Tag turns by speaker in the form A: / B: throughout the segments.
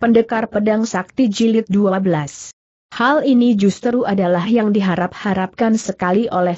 A: Pendekar Pedang Sakti Jilid 12. Hal ini justru adalah yang diharap-harapkan sekali oleh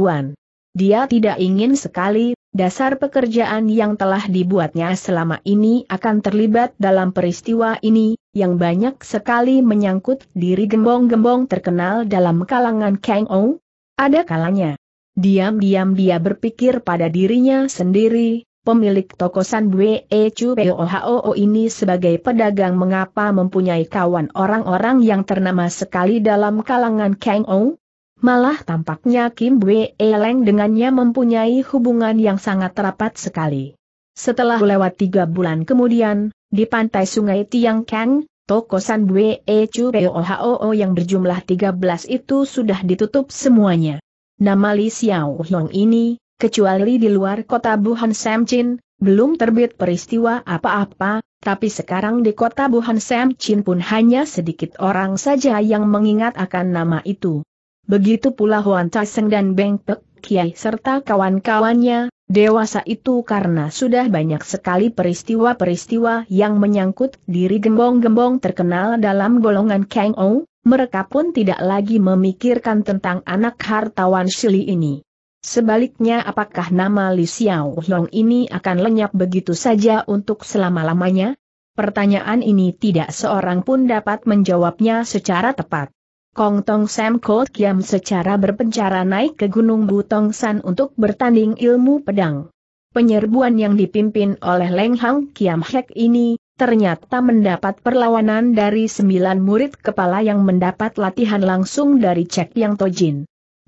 A: Wan. Dia tidak ingin sekali, dasar pekerjaan yang telah dibuatnya selama ini akan terlibat dalam peristiwa ini, yang banyak sekali menyangkut diri gembong-gembong terkenal dalam kalangan Kang Ou. Ada kalanya. Diam-diam dia berpikir pada dirinya sendiri, pemilik toko San Bue e Chu Pohoo ini sebagai pedagang mengapa mempunyai kawan orang-orang yang ternama sekali dalam kalangan Kang Ong? Malah tampaknya Kim Bue Leng dengannya mempunyai hubungan yang sangat rapat sekali. Setelah lewat tiga bulan kemudian, di pantai sungai Tiang Kang, toko San Bue e Chu Pohoo yang berjumlah 13 itu sudah ditutup semuanya. Nama Li Xiao Hong ini, kecuali di luar kota Buhan Samchin, belum terbit peristiwa apa-apa, tapi sekarang di kota Buhan Samchin pun hanya sedikit orang saja yang mengingat akan nama itu. Begitu pula Huan Taseng dan Beng Pek Kiai serta kawan-kawannya, dewasa itu karena sudah banyak sekali peristiwa-peristiwa yang menyangkut diri gembong-gembong terkenal dalam golongan Kang Ou, mereka pun tidak lagi memikirkan tentang anak hartawan Shili ini. Sebaliknya apakah nama Li Xiao Hong ini akan lenyap begitu saja untuk selama-lamanya? Pertanyaan ini tidak seorang pun dapat menjawabnya secara tepat. Kong Tong Sam Cold Kiam secara berpencara naik ke Gunung Butong San untuk bertanding ilmu pedang. Penyerbuan yang dipimpin oleh Leng Hang Kiam Hek ini, ternyata mendapat perlawanan dari sembilan murid kepala yang mendapat latihan langsung dari Cek Yang Tojin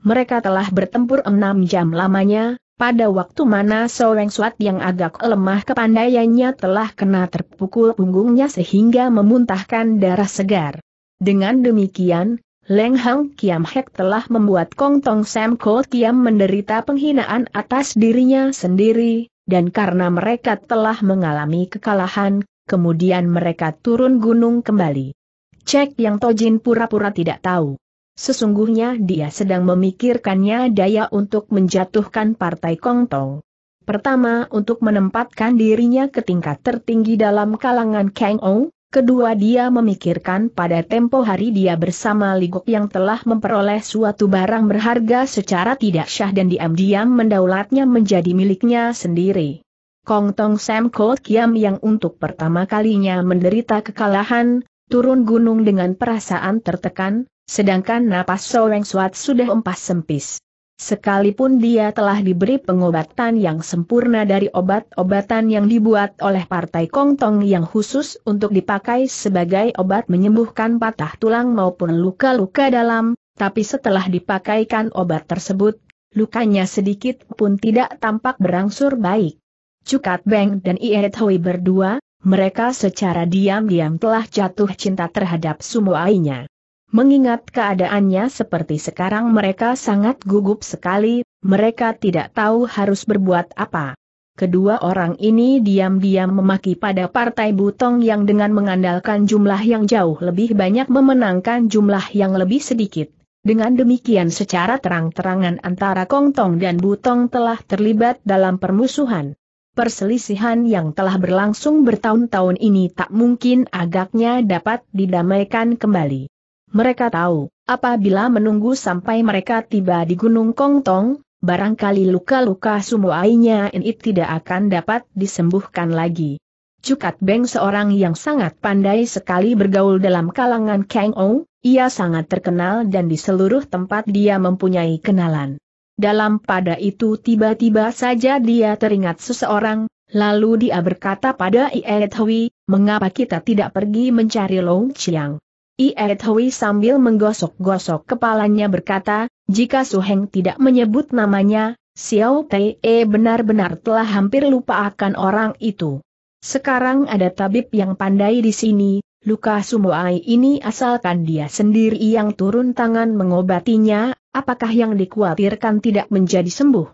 A: mereka telah bertempur enam jam lamanya, pada waktu mana seorang Suat yang agak lemah kepandaiannya telah kena terpukul punggungnya sehingga memuntahkan darah segar. Dengan demikian, Leng Hang Kiam Hek telah membuat Kong Tong Sam Ko Kiam menderita penghinaan atas dirinya sendiri, dan karena mereka telah mengalami kekalahan, kemudian mereka turun gunung kembali. Cek yang Tojin pura-pura tidak tahu. Sesungguhnya dia sedang memikirkannya daya untuk menjatuhkan partai Kongtong. Pertama untuk menempatkan dirinya ke tingkat tertinggi dalam kalangan Kang Ong, kedua dia memikirkan pada tempo hari dia bersama Ligok yang telah memperoleh suatu barang berharga secara tidak syah dan diam-diam mendaulatnya menjadi miliknya sendiri. Kong Tong Sam Kot Kiam yang untuk pertama kalinya menderita kekalahan, turun gunung dengan perasaan tertekan, Sedangkan napas Soeng Suat sudah empas sempis. Sekalipun dia telah diberi pengobatan yang sempurna dari obat-obatan yang dibuat oleh partai Kongtong yang khusus untuk dipakai sebagai obat menyembuhkan patah tulang maupun luka-luka dalam, tapi setelah dipakaikan obat tersebut, lukanya sedikit pun tidak tampak berangsur baik. Cukat Beng dan Iet Hui berdua, mereka secara diam-diam telah jatuh cinta terhadap ainya. Mengingat keadaannya seperti sekarang mereka sangat gugup sekali, mereka tidak tahu harus berbuat apa. Kedua orang ini diam-diam memaki pada partai Butong yang dengan mengandalkan jumlah yang jauh lebih banyak memenangkan jumlah yang lebih sedikit. Dengan demikian secara terang-terangan antara Kongtong dan Butong telah terlibat dalam permusuhan. Perselisihan yang telah berlangsung bertahun-tahun ini tak mungkin agaknya dapat didamaikan kembali. Mereka tahu, apabila menunggu sampai mereka tiba di Gunung Kongtong, barangkali luka-luka sumuainya ini tidak akan dapat disembuhkan lagi. Cukat Beng seorang yang sangat pandai sekali bergaul dalam kalangan Kang Ou, ia sangat terkenal dan di seluruh tempat dia mempunyai kenalan. Dalam pada itu tiba-tiba saja dia teringat seseorang, lalu dia berkata pada Ie Hui, mengapa kita tidak pergi mencari Long Chiang? Ie Hui sambil menggosok-gosok kepalanya berkata, jika Su Heng tidak menyebut namanya, Xiao Pei eh, benar-benar telah hampir lupa akan orang itu. Sekarang ada tabib yang pandai di sini, luka Sumoai ini asalkan dia sendiri yang turun tangan mengobatinya, apakah yang dikhawatirkan tidak menjadi sembuh?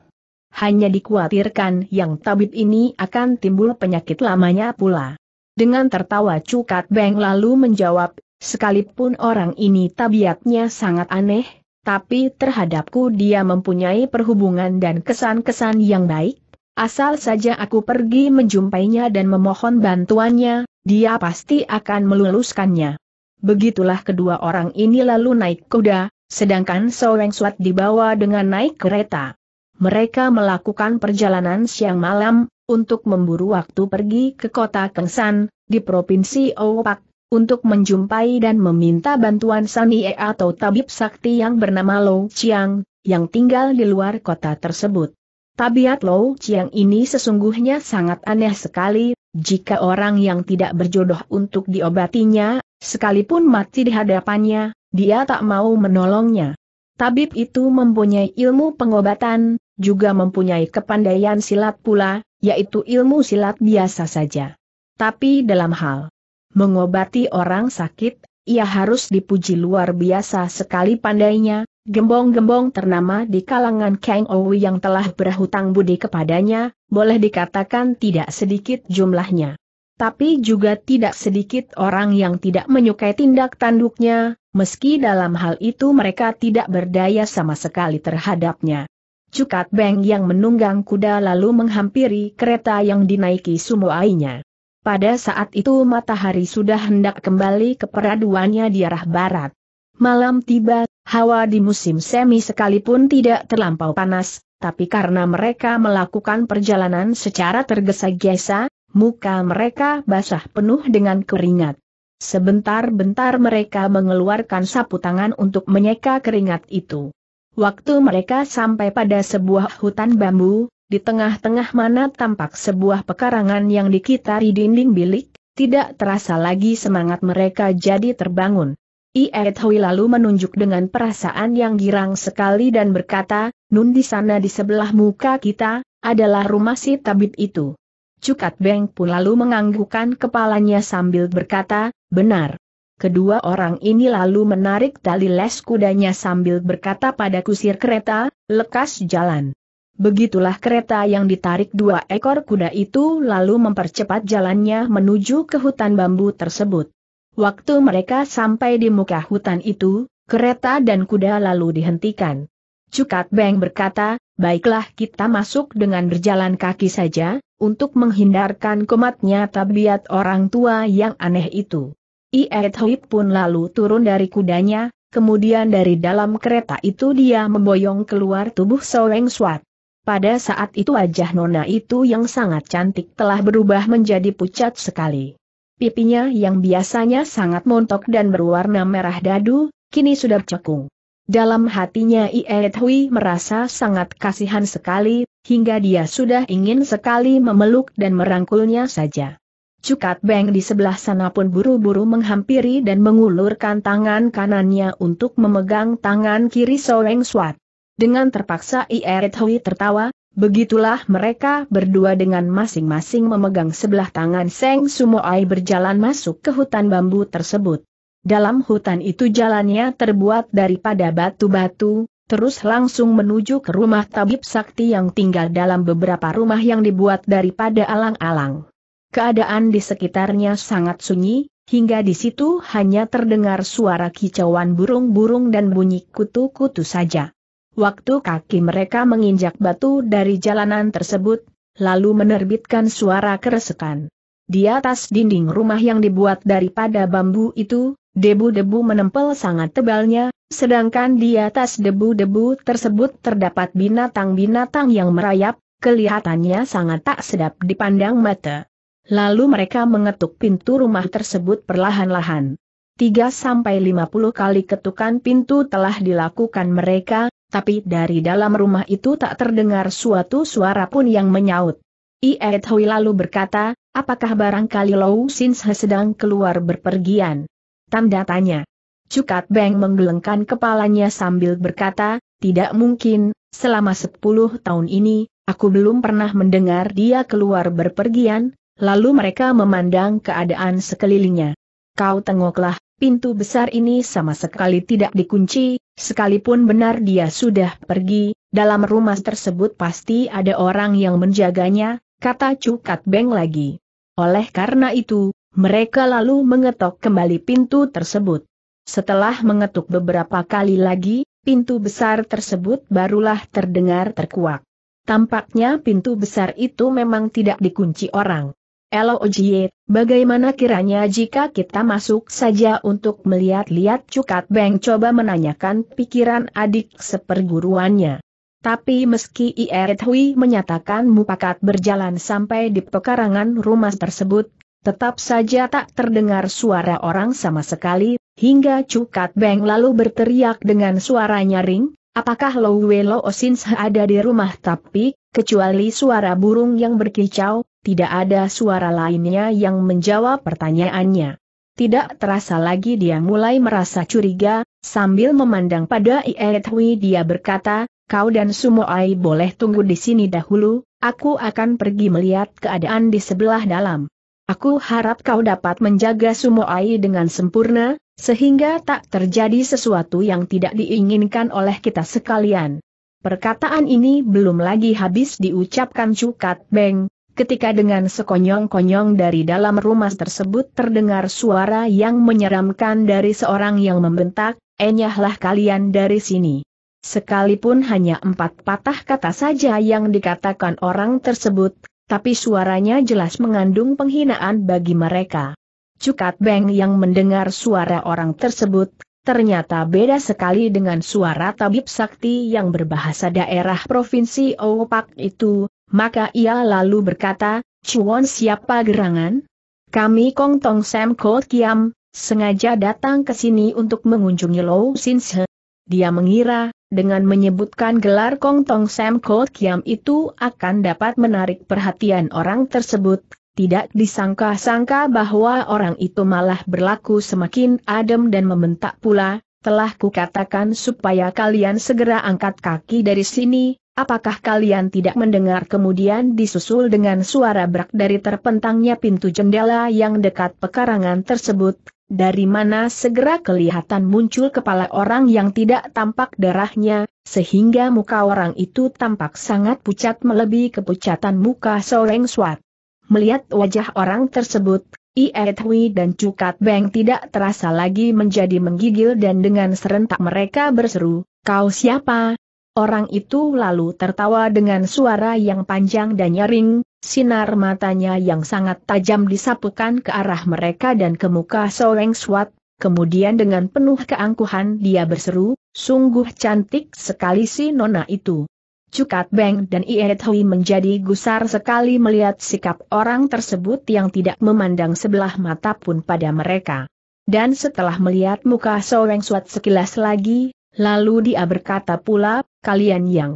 A: Hanya dikhawatirkan yang tabib ini akan timbul penyakit lamanya pula. Dengan tertawa cukat Beng lalu menjawab, Sekalipun orang ini tabiatnya sangat aneh, tapi terhadapku dia mempunyai perhubungan dan kesan-kesan yang baik, asal saja aku pergi menjumpainya dan memohon bantuannya, dia pasti akan meluluskannya. Begitulah kedua orang ini lalu naik kuda, sedangkan Soeng Suat dibawa dengan naik kereta. Mereka melakukan perjalanan siang malam, untuk memburu waktu pergi ke kota Kengsan, di Provinsi Owopak, untuk menjumpai dan meminta bantuan Sanie atau tabib sakti yang bernama Lou Chiang, yang tinggal di luar kota tersebut. Tabiat Lou Chiang ini sesungguhnya sangat aneh sekali, jika orang yang tidak berjodoh untuk diobatinya, sekalipun mati di hadapannya, dia tak mau menolongnya. Tabib itu mempunyai ilmu pengobatan, juga mempunyai kepandaian silat pula, yaitu ilmu silat biasa saja. Tapi dalam hal Mengobati orang sakit, ia harus dipuji luar biasa sekali pandainya, gembong-gembong ternama di kalangan Kang Owi yang telah berhutang budi kepadanya, boleh dikatakan tidak sedikit jumlahnya. Tapi juga tidak sedikit orang yang tidak menyukai tindak tanduknya, meski dalam hal itu mereka tidak berdaya sama sekali terhadapnya. Cukat Beng yang menunggang kuda lalu menghampiri kereta yang dinaiki Sumoainya. Pada saat itu matahari sudah hendak kembali ke peraduannya di arah barat. Malam tiba, hawa di musim semi sekalipun tidak terlampau panas, tapi karena mereka melakukan perjalanan secara tergesa-gesa, muka mereka basah penuh dengan keringat. Sebentar-bentar mereka mengeluarkan sapu tangan untuk menyeka keringat itu. Waktu mereka sampai pada sebuah hutan bambu, di tengah-tengah mana tampak sebuah pekarangan yang dikitari dinding bilik, tidak terasa lagi semangat mereka jadi terbangun. Iet Hui lalu menunjuk dengan perasaan yang girang sekali dan berkata, Nun di sana di sebelah muka kita, adalah rumah si tabib itu. Cukat Beng pun lalu menganggukkan kepalanya sambil berkata, benar. Kedua orang ini lalu menarik tali les kudanya sambil berkata pada kusir kereta, lekas jalan. Begitulah kereta yang ditarik dua ekor kuda itu lalu mempercepat jalannya menuju ke hutan bambu tersebut. Waktu mereka sampai di muka hutan itu, kereta dan kuda lalu dihentikan. Cukat Beng berkata, baiklah kita masuk dengan berjalan kaki saja, untuk menghindarkan kumatnya tabiat orang tua yang aneh itu. Iet Hoip pun lalu turun dari kudanya, kemudian dari dalam kereta itu dia memboyong keluar tubuh Soeng Swat. Pada saat itu wajah Nona itu yang sangat cantik telah berubah menjadi pucat sekali. Pipinya yang biasanya sangat montok dan berwarna merah dadu, kini sudah cekung. Dalam hatinya Iet Hui merasa sangat kasihan sekali, hingga dia sudah ingin sekali memeluk dan merangkulnya saja. Cukat Beng di sebelah sana pun buru-buru menghampiri dan mengulurkan tangan kanannya untuk memegang tangan kiri Soeng Swat. Dengan terpaksa Ieret Hui tertawa, begitulah mereka berdua dengan masing-masing memegang sebelah tangan Seng Sumoai berjalan masuk ke hutan bambu tersebut. Dalam hutan itu jalannya terbuat daripada batu-batu, terus langsung menuju ke rumah tabib sakti yang tinggal dalam beberapa rumah yang dibuat daripada alang-alang. Keadaan di sekitarnya sangat sunyi, hingga di situ hanya terdengar suara kicauan burung-burung dan bunyi kutu-kutu saja. Waktu kaki mereka menginjak batu dari jalanan tersebut, lalu menerbitkan suara keresekan. Di atas dinding rumah yang dibuat daripada bambu itu, debu-debu menempel sangat tebalnya, sedangkan di atas debu-debu tersebut terdapat binatang-binatang yang merayap, kelihatannya sangat tak sedap dipandang mata. Lalu mereka mengetuk pintu rumah tersebut perlahan-lahan. 3 50 kali ketukan pintu telah dilakukan mereka, tapi dari dalam rumah itu tak terdengar suatu suara pun yang menyaut. Iet Hui lalu berkata, apakah barangkali Lou Sinse sedang keluar berpergian? Tanda tanya. Cukat Beng menggelengkan kepalanya sambil berkata, tidak mungkin, selama sepuluh tahun ini, aku belum pernah mendengar dia keluar berpergian, lalu mereka memandang keadaan sekelilingnya. Kau tengoklah, pintu besar ini sama sekali tidak dikunci, sekalipun benar dia sudah pergi, dalam rumah tersebut pasti ada orang yang menjaganya, kata Cukat Beng lagi. Oleh karena itu, mereka lalu mengetok kembali pintu tersebut. Setelah mengetuk beberapa kali lagi, pintu besar tersebut barulah terdengar terkuak. Tampaknya pintu besar itu memang tidak dikunci orang. Elo Ojiet, bagaimana kiranya jika kita masuk saja untuk melihat-lihat Cukat Beng coba menanyakan pikiran adik seperguruannya. Tapi meski Ieret Hui menyatakan mupakat berjalan sampai di pekarangan rumah tersebut, tetap saja tak terdengar suara orang sama sekali, hingga Cukat Beng lalu berteriak dengan suara nyaring, apakah Lo Welo Osins ada di rumah tapi, kecuali suara burung yang berkicau, tidak ada suara lainnya yang menjawab pertanyaannya. Tidak terasa lagi dia mulai merasa curiga, sambil memandang pada Ietwi dia berkata, kau dan Sumoai boleh tunggu di sini dahulu, aku akan pergi melihat keadaan di sebelah dalam. Aku harap kau dapat menjaga Sumoai dengan sempurna, sehingga tak terjadi sesuatu yang tidak diinginkan oleh kita sekalian. Perkataan ini belum lagi habis diucapkan Cukat Beng, ketika dengan sekonyong-konyong dari dalam rumah tersebut terdengar suara yang menyeramkan dari seorang yang membentak, enyahlah kalian dari sini. Sekalipun hanya empat patah kata saja yang dikatakan orang tersebut, tapi suaranya jelas mengandung penghinaan bagi mereka. Cukat Beng yang mendengar suara orang tersebut, ternyata beda sekali dengan suara tabib sakti yang berbahasa daerah Provinsi Opak itu, maka ia lalu berkata, Chuan, siapa gerangan? Kami Kong Tong Sam Kot Kiam, sengaja datang ke sini untuk mengunjungi Lou Sin Se. Dia mengira, dengan menyebutkan gelar Kong Tong Sam Kot Kiam itu akan dapat menarik perhatian orang tersebut, tidak disangka-sangka bahwa orang itu malah berlaku semakin adem dan membentak pula, telah kukatakan supaya kalian segera angkat kaki dari sini, Apakah kalian tidak mendengar kemudian disusul dengan suara berak dari terpentangnya pintu jendela yang dekat pekarangan tersebut, dari mana segera kelihatan muncul kepala orang yang tidak tampak darahnya, sehingga muka orang itu tampak sangat pucat melebihi kepucatan muka Soreng Swat. Melihat wajah orang tersebut, Ietwi dan Cukat Beng tidak terasa lagi menjadi menggigil dan dengan serentak mereka berseru, Kau siapa? Orang itu lalu tertawa dengan suara yang panjang dan nyaring, sinar matanya yang sangat tajam disapukan ke arah mereka dan ke muka Soeng Swat, kemudian dengan penuh keangkuhan dia berseru, sungguh cantik sekali si nona itu. Cukat Beng dan Iet Hui menjadi gusar sekali melihat sikap orang tersebut yang tidak memandang sebelah mata pun pada mereka. Dan setelah melihat muka Soeng Swat sekilas lagi, Lalu dia berkata pula, kalian yang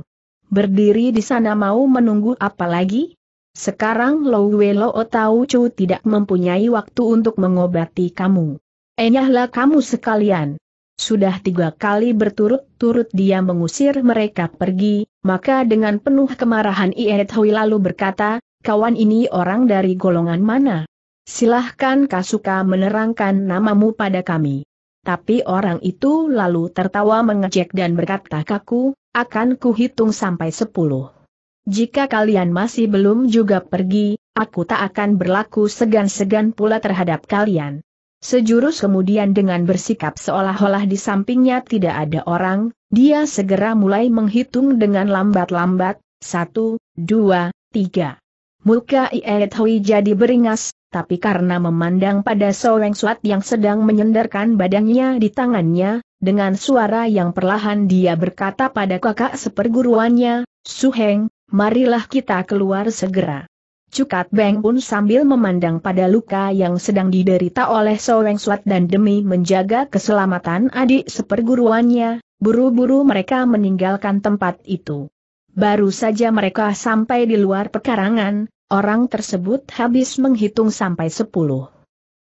A: berdiri di sana mau menunggu apa lagi? Sekarang Lowe Loo Tau Chu tidak mempunyai waktu untuk mengobati kamu. Enyahlah kamu sekalian. Sudah tiga kali berturut-turut dia mengusir mereka pergi, maka dengan penuh kemarahan Ied Hui lalu berkata, kawan ini orang dari golongan mana? Silahkan Kasuka menerangkan namamu pada kami. Tapi orang itu lalu tertawa mengejek dan berkata kaku, akan kuhitung sampai sepuluh. Jika kalian masih belum juga pergi, aku tak akan berlaku segan-segan pula terhadap kalian. Sejurus kemudian dengan bersikap seolah-olah di sampingnya tidak ada orang, dia segera mulai menghitung dengan lambat-lambat, satu, dua, tiga. Muka Iet jadi beringas, tapi karena memandang pada Soeng Suat yang sedang menyendarkan badannya di tangannya, dengan suara yang perlahan dia berkata pada kakak seperguruannya, Suheng, marilah kita keluar segera. Cukat Beng pun sambil memandang pada luka yang sedang diderita oleh Soeng Suat dan demi menjaga keselamatan adik seperguruannya, buru-buru mereka meninggalkan tempat itu. Baru saja mereka sampai di luar pekarangan, Orang tersebut habis menghitung sampai sepuluh.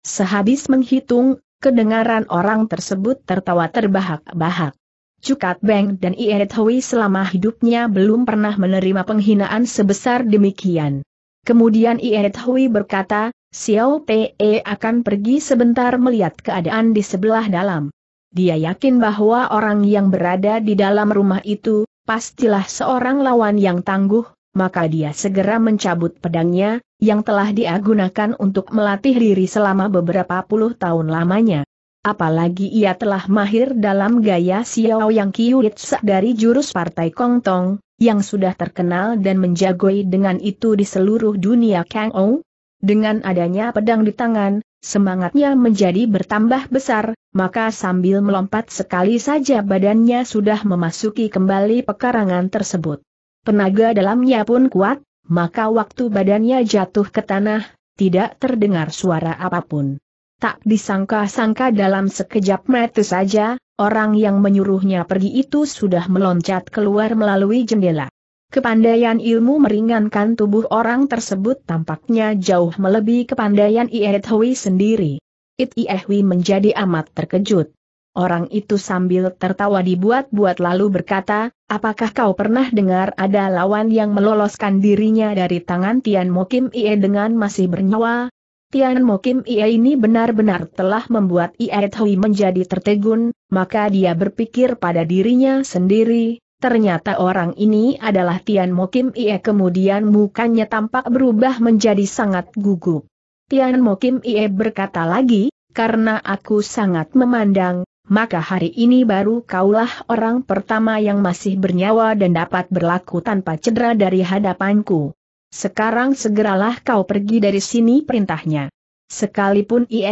A: Sehabis menghitung, kedengaran orang tersebut tertawa terbahak-bahak. Cukat Beng dan Ieret Hui selama hidupnya belum pernah menerima penghinaan sebesar demikian. Kemudian Ieret Hui berkata, Xiao Pe e akan pergi sebentar melihat keadaan di sebelah dalam. Dia yakin bahwa orang yang berada di dalam rumah itu, pastilah seorang lawan yang tangguh, maka dia segera mencabut pedangnya, yang telah dia gunakan untuk melatih diri selama beberapa puluh tahun lamanya. Apalagi ia telah mahir dalam gaya Xiao Yang Kiyuritsa dari jurus Partai Kongtong, yang sudah terkenal dan menjagoi dengan itu di seluruh dunia Kang Ou. Dengan adanya pedang di tangan, semangatnya menjadi bertambah besar, maka sambil melompat sekali saja badannya sudah memasuki kembali pekarangan tersebut. Tenaga dalamnya pun kuat, maka waktu badannya jatuh ke tanah, tidak terdengar suara apapun. Tak disangka-sangka dalam sekejap mata saja, orang yang menyuruhnya pergi itu sudah meloncat keluar melalui jendela. Kepandaian ilmu meringankan tubuh orang tersebut tampaknya jauh melebihi kepandaian Iehwi sendiri. Iehwi menjadi amat terkejut. Orang itu sambil tertawa dibuat-buat lalu berkata, apakah kau pernah dengar ada lawan yang meloloskan dirinya dari tangan Tian Mokim Ie dengan masih bernyawa? Tian Mokim Ie ini benar-benar telah membuat Ie Hui menjadi tertegun, maka dia berpikir pada dirinya sendiri, ternyata orang ini adalah Tian Mokim Ie kemudian mukanya tampak berubah menjadi sangat gugup. Tian Mokim Ie berkata lagi, karena aku sangat memandang, maka hari ini baru kaulah orang pertama yang masih bernyawa dan dapat berlaku tanpa cedera dari hadapanku. Sekarang segeralah kau pergi dari sini perintahnya. Sekalipun Ie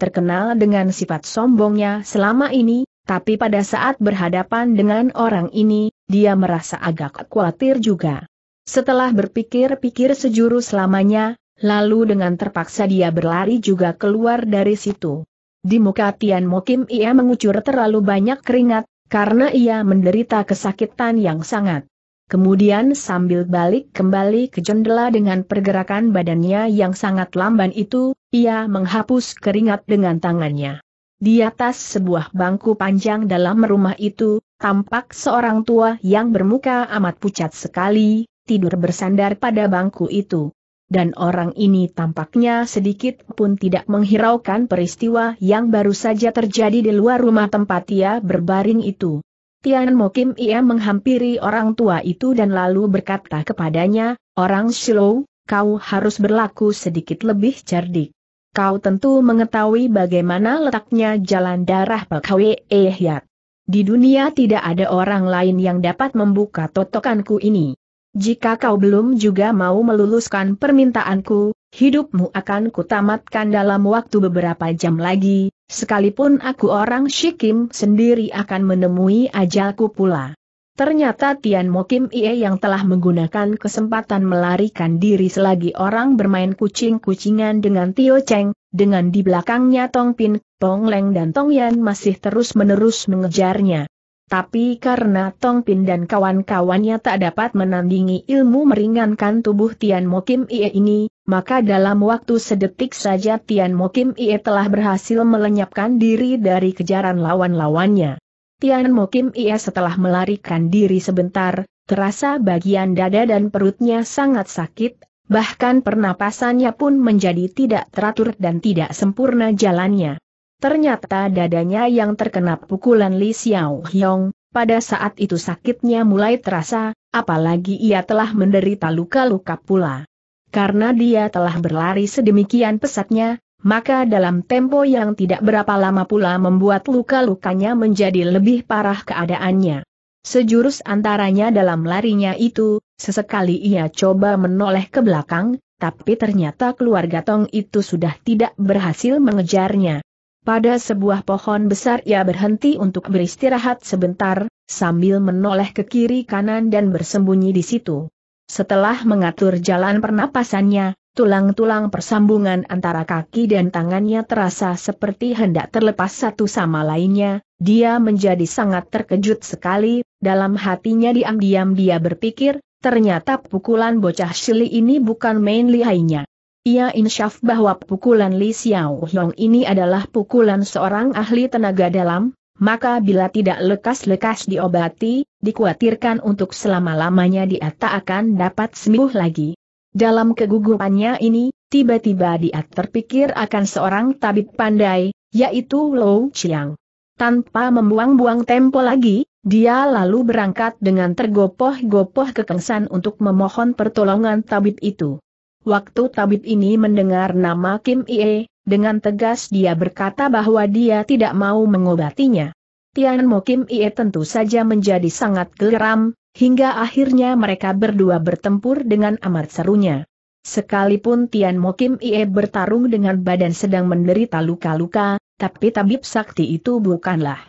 A: terkenal dengan sifat sombongnya selama ini, tapi pada saat berhadapan dengan orang ini, dia merasa agak khawatir juga. Setelah berpikir-pikir sejurus selamanya, lalu dengan terpaksa dia berlari juga keluar dari situ. Di muka Tian Mokim ia mengucur terlalu banyak keringat, karena ia menderita kesakitan yang sangat. Kemudian sambil balik kembali ke jendela dengan pergerakan badannya yang sangat lamban itu, ia menghapus keringat dengan tangannya. Di atas sebuah bangku panjang dalam rumah itu, tampak seorang tua yang bermuka amat pucat sekali, tidur bersandar pada bangku itu dan orang ini tampaknya sedikit pun tidak menghiraukan peristiwa yang baru saja terjadi di luar rumah tempat ia berbaring itu. Tian Mokim ia menghampiri orang tua itu dan lalu berkata kepadanya, Orang Shiloh, kau harus berlaku sedikit lebih cerdik. Kau tentu mengetahui bagaimana letaknya jalan darah Pekwe Ehyat. Di dunia tidak ada orang lain yang dapat membuka totokanku ini. Jika kau belum juga mau meluluskan permintaanku, hidupmu akan kutamatkan dalam waktu beberapa jam lagi, sekalipun aku orang Shikim sendiri akan menemui ajalku pula. Ternyata Tian Mokim Ie yang telah menggunakan kesempatan melarikan diri selagi orang bermain kucing-kucingan dengan Tio Cheng, dengan di belakangnya Tong Pin, Tong Leng dan Tong Yan masih terus-menerus mengejarnya. Tapi karena Tong Pin dan kawan-kawannya tak dapat menandingi ilmu meringankan tubuh Tian Mo Kim Ie ini, maka dalam waktu sedetik saja Tian Mo Kim Ie telah berhasil melenyapkan diri dari kejaran lawan-lawannya. Tian Mo Kim Ie setelah melarikan diri sebentar, terasa bagian dada dan perutnya sangat sakit, bahkan pernapasannya pun menjadi tidak teratur dan tidak sempurna jalannya. Ternyata dadanya yang terkena pukulan Li Xiao Hyong, pada saat itu sakitnya mulai terasa, apalagi ia telah menderita luka-luka pula. Karena dia telah berlari sedemikian pesatnya, maka dalam tempo yang tidak berapa lama pula membuat luka-lukanya menjadi lebih parah keadaannya. Sejurus antaranya dalam larinya itu, sesekali ia coba menoleh ke belakang, tapi ternyata keluarga Tong itu sudah tidak berhasil mengejarnya. Pada sebuah pohon besar ia berhenti untuk beristirahat sebentar, sambil menoleh ke kiri kanan dan bersembunyi di situ. Setelah mengatur jalan pernapasannya, tulang-tulang persambungan antara kaki dan tangannya terasa seperti hendak terlepas satu sama lainnya, dia menjadi sangat terkejut sekali, dalam hatinya diam-diam dia berpikir, ternyata pukulan bocah Shili ini bukan main lihainya. Ia insyaf bahwa pukulan Li Xiao Hong ini adalah pukulan seorang ahli tenaga dalam, maka bila tidak lekas-lekas diobati, dikhawatirkan untuk selama-lamanya dia tak akan dapat sembuh lagi. Dalam kegugupannya ini, tiba-tiba dia terpikir akan seorang tabib pandai, yaitu Lou Chiang. Tanpa membuang-buang tempo lagi, dia lalu berangkat dengan tergopoh-gopoh ke Kengsan untuk memohon pertolongan tabib itu. Waktu tabib ini mendengar nama Kim Ie, dengan tegas dia berkata bahwa dia tidak mau mengobatinya. Tian Mo Kim Ie tentu saja menjadi sangat geram, hingga akhirnya mereka berdua bertempur dengan amat serunya. Sekalipun Tian Mo Kim Ie bertarung dengan badan sedang menderita luka-luka, tapi tabib sakti itu bukanlah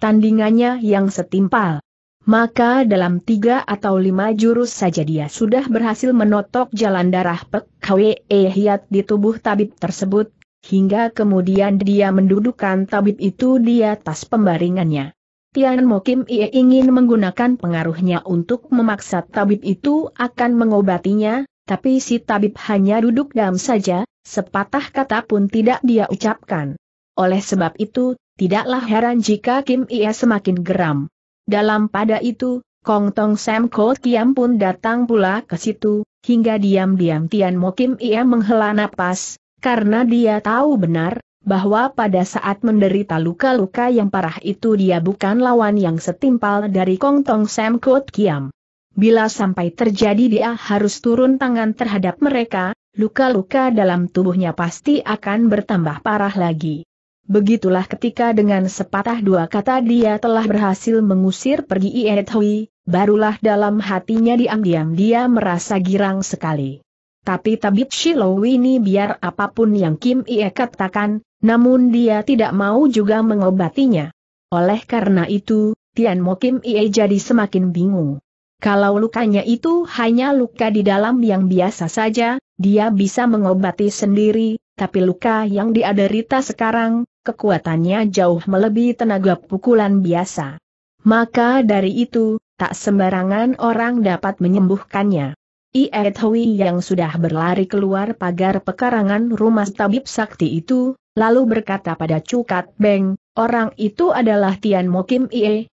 A: tandingannya yang setimpal maka dalam tiga atau lima jurus saja dia sudah berhasil menotok jalan darah Pek e Hiat di tubuh tabib tersebut, hingga kemudian dia mendudukan tabib itu di atas pembaringannya. Tian Mo Kim Ie ingin menggunakan pengaruhnya untuk memaksa tabib itu akan mengobatinya, tapi si tabib hanya duduk diam saja, sepatah kata pun tidak dia ucapkan. Oleh sebab itu, tidaklah heran jika Kim Ie semakin geram. Dalam pada itu, Kong Tong Sam Ko Kiam pun datang pula ke situ, hingga diam-diam Tian Mo Kim ia menghela napas, karena dia tahu benar, bahwa pada saat menderita luka-luka yang parah itu dia bukan lawan yang setimpal dari Kong Tong Sam Ko Kiam. Bila sampai terjadi dia harus turun tangan terhadap mereka, luka-luka dalam tubuhnya pasti akan bertambah parah lagi. Begitulah ketika dengan sepatah dua kata dia telah berhasil mengusir pergi Iet Hui, barulah dalam hatinya diam-diam dia merasa girang sekali. Tapi tabib Shiloh ini biar apapun yang Kim Ie katakan, namun dia tidak mau juga mengobatinya. Oleh karena itu, Tian Mo Kim Ie jadi semakin bingung. Kalau lukanya itu hanya luka di dalam yang biasa saja, dia bisa mengobati sendiri, tapi luka yang dia sekarang, kekuatannya jauh melebihi tenaga pukulan biasa. Maka dari itu, tak sembarangan orang dapat menyembuhkannya. Iet Hui yang sudah berlari keluar pagar pekarangan rumah tabib sakti itu, lalu berkata pada Cukat Beng, orang itu adalah Tian Mo Mokim Ie,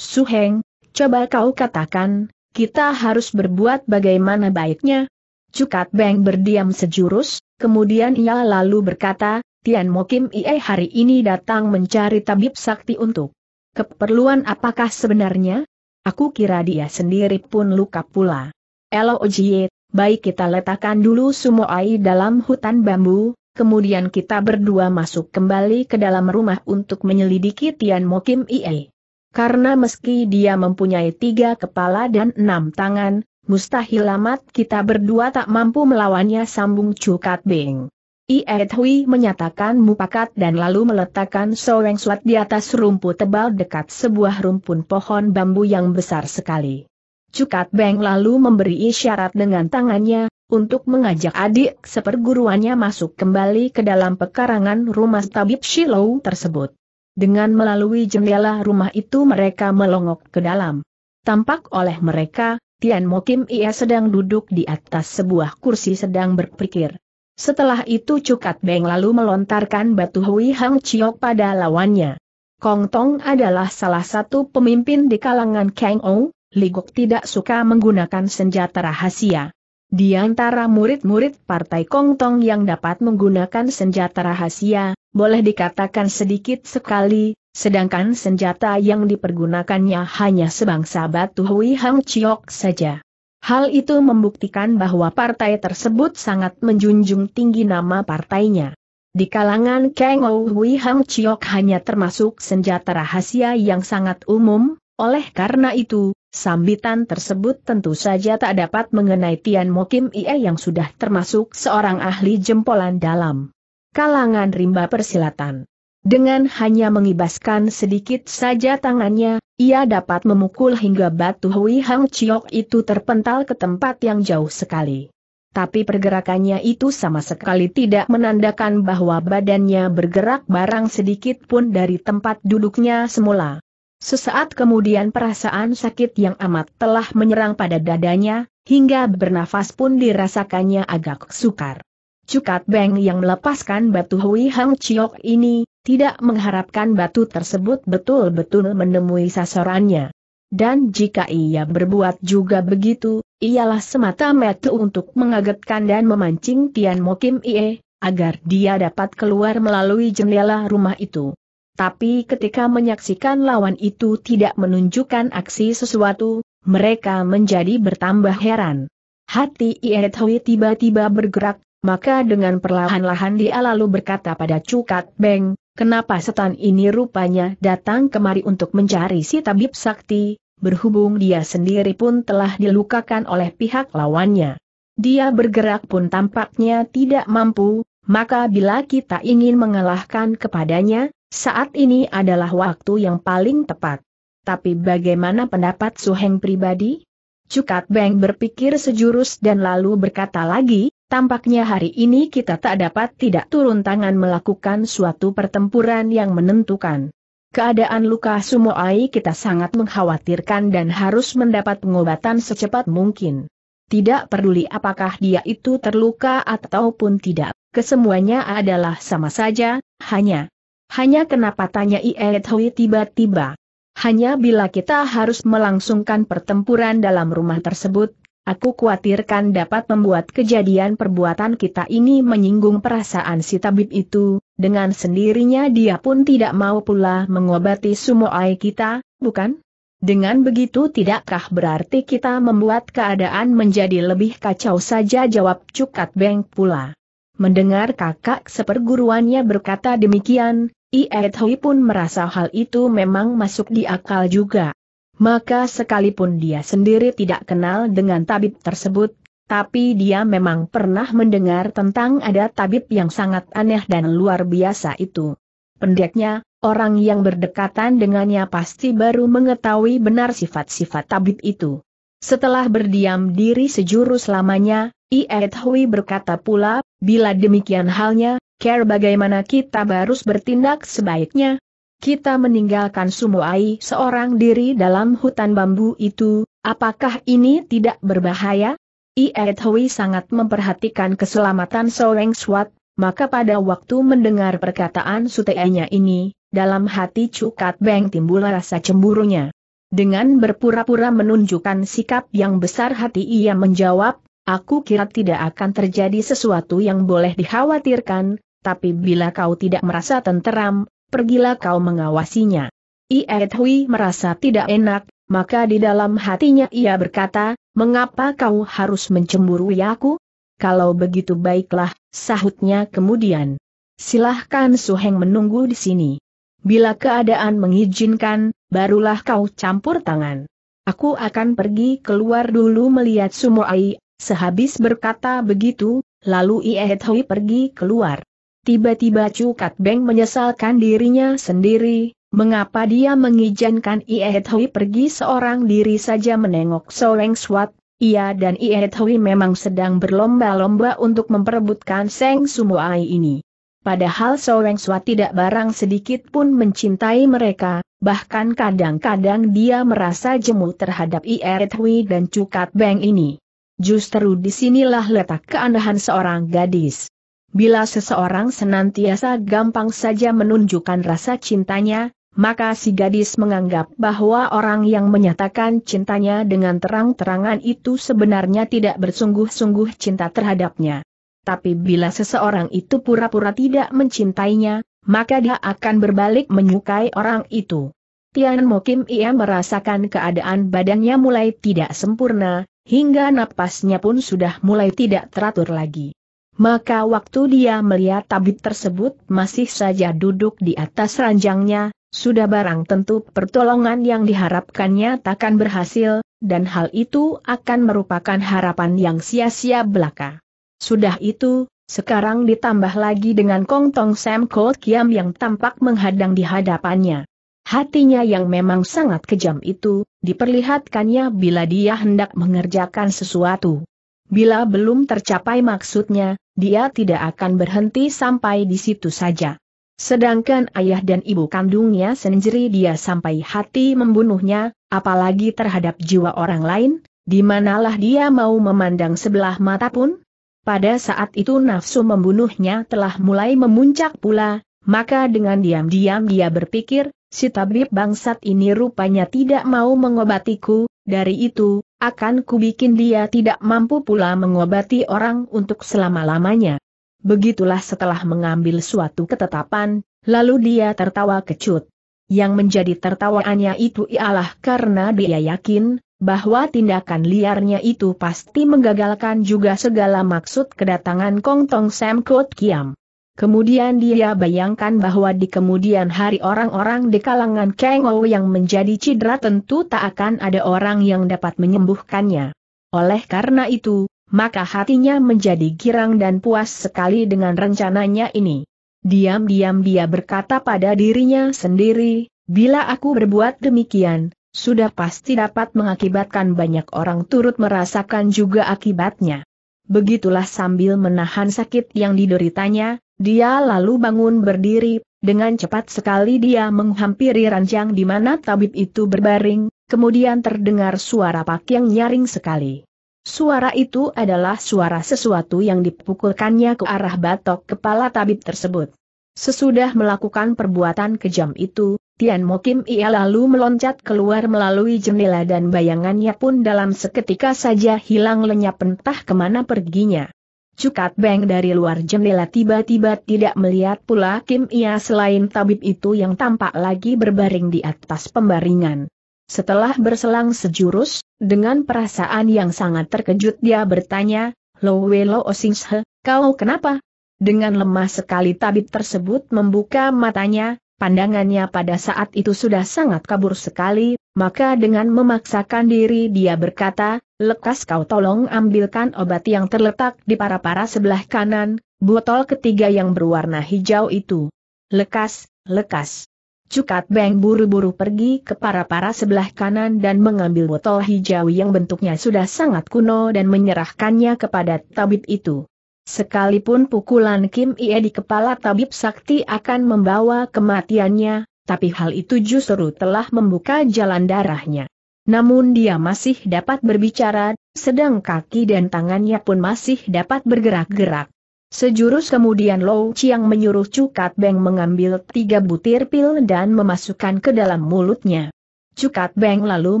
A: Heng. coba kau katakan, kita harus berbuat bagaimana baiknya, Cukat Beng berdiam sejurus, kemudian ia lalu berkata, Tian Mokim Ie hari ini datang mencari tabib sakti untuk keperluan apakah sebenarnya? Aku kira dia sendiri pun luka pula. Elo Ojie, baik kita letakkan dulu Sumoai dalam hutan bambu, kemudian kita berdua masuk kembali ke dalam rumah untuk menyelidiki Tian Mokim Ie. Karena meski dia mempunyai tiga kepala dan enam tangan, mustahil amat kita berdua tak mampu melawannya sambung Cukat Beng. Iet Hui menyatakan mupakat dan lalu meletakkan Soeng Suat di atas rumput tebal dekat sebuah rumpun pohon bambu yang besar sekali. Cukat Beng lalu memberi isyarat dengan tangannya, untuk mengajak adik seperguruannya masuk kembali ke dalam pekarangan rumah tabib Shiloh tersebut. Dengan melalui jendela rumah itu mereka melongok ke dalam. Tampak oleh mereka, Tian Mo Kim ia sedang duduk di atas sebuah kursi sedang berpikir. Setelah itu Cukat Beng lalu melontarkan batu Hui Hang Chiok pada lawannya. Kong Tong adalah salah satu pemimpin di kalangan Kang Ou, Gok tidak suka menggunakan senjata rahasia. Di antara murid-murid partai Kong Tong yang dapat menggunakan senjata rahasia, boleh dikatakan sedikit sekali, sedangkan senjata yang dipergunakannya hanya sebangsa batu Hui Hang Chiok saja. Hal itu membuktikan bahwa partai tersebut sangat menjunjung tinggi nama partainya. Di kalangan Kang Ou Hui Hang Chiok hanya termasuk senjata rahasia yang sangat umum, oleh karena itu, Sambitan tersebut tentu saja tak dapat mengenai Tian Mo Kim Ie yang sudah termasuk seorang ahli jempolan dalam kalangan rimba persilatan. Dengan hanya mengibaskan sedikit saja tangannya, ia dapat memukul hingga batu Hui Hang Chiok itu terpental ke tempat yang jauh sekali. Tapi pergerakannya itu sama sekali tidak menandakan bahwa badannya bergerak barang sedikit pun dari tempat duduknya semula. Sesaat kemudian perasaan sakit yang amat telah menyerang pada dadanya, hingga bernafas pun dirasakannya agak sukar. Cukat Beng yang melepaskan batu Hui Hang Chiok ini, tidak mengharapkan batu tersebut betul-betul menemui sasarannya. Dan jika ia berbuat juga begitu, ialah semata metu untuk mengagetkan dan memancing Tian Mo Kim Ie, agar dia dapat keluar melalui jendela rumah itu. Tapi ketika menyaksikan lawan itu tidak menunjukkan aksi sesuatu, mereka menjadi bertambah heran. Hati Ie Hui tiba-tiba bergerak, maka dengan perlahan-lahan dia lalu berkata pada Cukat Beng, Kenapa setan ini rupanya datang kemari untuk mencari si tabib sakti, berhubung dia sendiri pun telah dilukakan oleh pihak lawannya. Dia bergerak pun tampaknya tidak mampu, maka bila kita ingin mengalahkan kepadanya, saat ini adalah waktu yang paling tepat. Tapi bagaimana pendapat Suheng pribadi? Cukat Beng berpikir sejurus dan lalu berkata lagi, Tampaknya hari ini kita tak dapat tidak turun tangan melakukan suatu pertempuran yang menentukan. Keadaan luka Sumoai kita sangat mengkhawatirkan dan harus mendapat pengobatan secepat mungkin. Tidak peduli apakah dia itu terluka ataupun tidak, kesemuanya adalah sama saja, hanya. Hanya kenapa tanya Iet Hui tiba-tiba. Hanya bila kita harus melangsungkan pertempuran dalam rumah tersebut, Aku khawatirkan dapat membuat kejadian perbuatan kita ini menyinggung perasaan si tabib itu, dengan sendirinya dia pun tidak mau pula mengobati sumoai kita, bukan? Dengan begitu tidakkah berarti kita membuat keadaan menjadi lebih kacau saja jawab Cukat Beng pula. Mendengar kakak seperguruannya berkata demikian, Ie pun merasa hal itu memang masuk di akal juga. Maka sekalipun dia sendiri tidak kenal dengan tabib tersebut, tapi dia memang pernah mendengar tentang ada tabib yang sangat aneh dan luar biasa itu. Pendeknya, orang yang berdekatan dengannya pasti baru mengetahui benar sifat-sifat tabib itu. Setelah berdiam diri sejurus lamanya, Iet Hui berkata pula, bila demikian halnya, care bagaimana kita harus bertindak sebaiknya? kita meninggalkan Sumoai seorang diri dalam hutan bambu itu, apakah ini tidak berbahaya? Iet sangat memperhatikan keselamatan Soeng Swat, maka pada waktu mendengar perkataan sutenya ini, dalam hati Cukat Beng timbul rasa cemburunya. Dengan berpura-pura menunjukkan sikap yang besar hati ia menjawab, aku kira tidak akan terjadi sesuatu yang boleh dikhawatirkan, tapi bila kau tidak merasa tenteram, pergilah kau mengawasinya. Iet merasa tidak enak, maka di dalam hatinya ia berkata, mengapa kau harus mencemburui aku? Kalau begitu baiklah, sahutnya kemudian. Silahkan Suheng menunggu di sini. Bila keadaan mengizinkan, barulah kau campur tangan. Aku akan pergi keluar dulu melihat Sumoai, sehabis berkata begitu, lalu Iet pergi keluar. Tiba-tiba Cukat Beng menyesalkan dirinya sendiri, mengapa dia mengizinkan Iehet Hui pergi seorang diri saja menengok Soeng Swat, ia dan Iehet Hui memang sedang berlomba-lomba untuk memperebutkan Seng Sumuai ini. Padahal Soeng Swat tidak barang sedikit pun mencintai mereka, bahkan kadang-kadang dia merasa jemu terhadap Iehet Hui dan Cukat Beng ini. Justru disinilah letak keanehan seorang gadis. Bila seseorang senantiasa gampang saja menunjukkan rasa cintanya, maka si gadis menganggap bahwa orang yang menyatakan cintanya dengan terang-terangan itu sebenarnya tidak bersungguh-sungguh cinta terhadapnya. Tapi bila seseorang itu pura-pura tidak mencintainya, maka dia akan berbalik menyukai orang itu. Tian Mo Kim ia merasakan keadaan badannya mulai tidak sempurna, hingga napasnya pun sudah mulai tidak teratur lagi. Maka waktu dia melihat tabib tersebut masih saja duduk di atas ranjangnya, sudah barang tentu pertolongan yang diharapkannya takkan berhasil, dan hal itu akan merupakan harapan yang sia-sia belaka. Sudah itu, sekarang ditambah lagi dengan Kong Tong Sam Cold Kiam yang tampak menghadang di hadapannya. Hatinya yang memang sangat kejam itu, diperlihatkannya bila dia hendak mengerjakan sesuatu. Bila belum tercapai maksudnya, dia tidak akan berhenti sampai di situ saja. Sedangkan ayah dan ibu kandungnya sendiri dia sampai hati membunuhnya, apalagi terhadap jiwa orang lain, di manalah dia mau memandang sebelah mata pun? Pada saat itu nafsu membunuhnya telah mulai memuncak pula, maka dengan diam-diam dia berpikir, si tabib bangsat ini rupanya tidak mau mengobatiku, dari itu, akan kubikin dia tidak mampu pula mengobati orang untuk selama-lamanya. Begitulah setelah mengambil suatu ketetapan, lalu dia tertawa kecut. Yang menjadi tertawaannya itu ialah karena dia yakin, bahwa tindakan liarnya itu pasti menggagalkan juga segala maksud kedatangan Kong Tong Sam Kot Kiam. Kemudian dia bayangkan bahwa di kemudian hari orang-orang di kalangan Kang yang menjadi cedera tentu tak akan ada orang yang dapat menyembuhkannya. Oleh karena itu, maka hatinya menjadi girang dan puas sekali dengan rencananya ini. Diam-diam dia berkata pada dirinya sendiri, bila aku berbuat demikian, sudah pasti dapat mengakibatkan banyak orang turut merasakan juga akibatnya. Begitulah sambil menahan sakit yang dideritanya, dia lalu bangun berdiri, dengan cepat sekali dia menghampiri ranjang di mana tabib itu berbaring, kemudian terdengar suara pak yang nyaring sekali. Suara itu adalah suara sesuatu yang dipukulkannya ke arah batok kepala tabib tersebut. Sesudah melakukan perbuatan kejam itu, Tian Mokim ia lalu meloncat keluar melalui jendela dan bayangannya pun dalam seketika saja hilang lenyap entah kemana perginya. Cukat Beng dari luar jendela tiba-tiba tidak melihat pula Kim Ia selain tabib itu yang tampak lagi berbaring di atas pembaringan. Setelah berselang sejurus, dengan perasaan yang sangat terkejut dia bertanya, Lo Lowe Lo O Osingshe, kau kenapa? Dengan lemah sekali tabib tersebut membuka matanya, pandangannya pada saat itu sudah sangat kabur sekali, maka dengan memaksakan diri dia berkata, Lekas kau tolong ambilkan obat yang terletak di para-para sebelah kanan, botol ketiga yang berwarna hijau itu. Lekas, lekas. Cukat Beng buru-buru pergi ke para-para sebelah kanan dan mengambil botol hijau yang bentuknya sudah sangat kuno dan menyerahkannya kepada tabib itu. Sekalipun pukulan Kim Ie di kepala tabib sakti akan membawa kematiannya, tapi hal itu justru telah membuka jalan darahnya. Namun dia masih dapat berbicara, sedang kaki dan tangannya pun masih dapat bergerak-gerak. Sejurus kemudian Lou Chiang menyuruh Cukat Beng mengambil tiga butir pil dan memasukkan ke dalam mulutnya. Cukat Beng lalu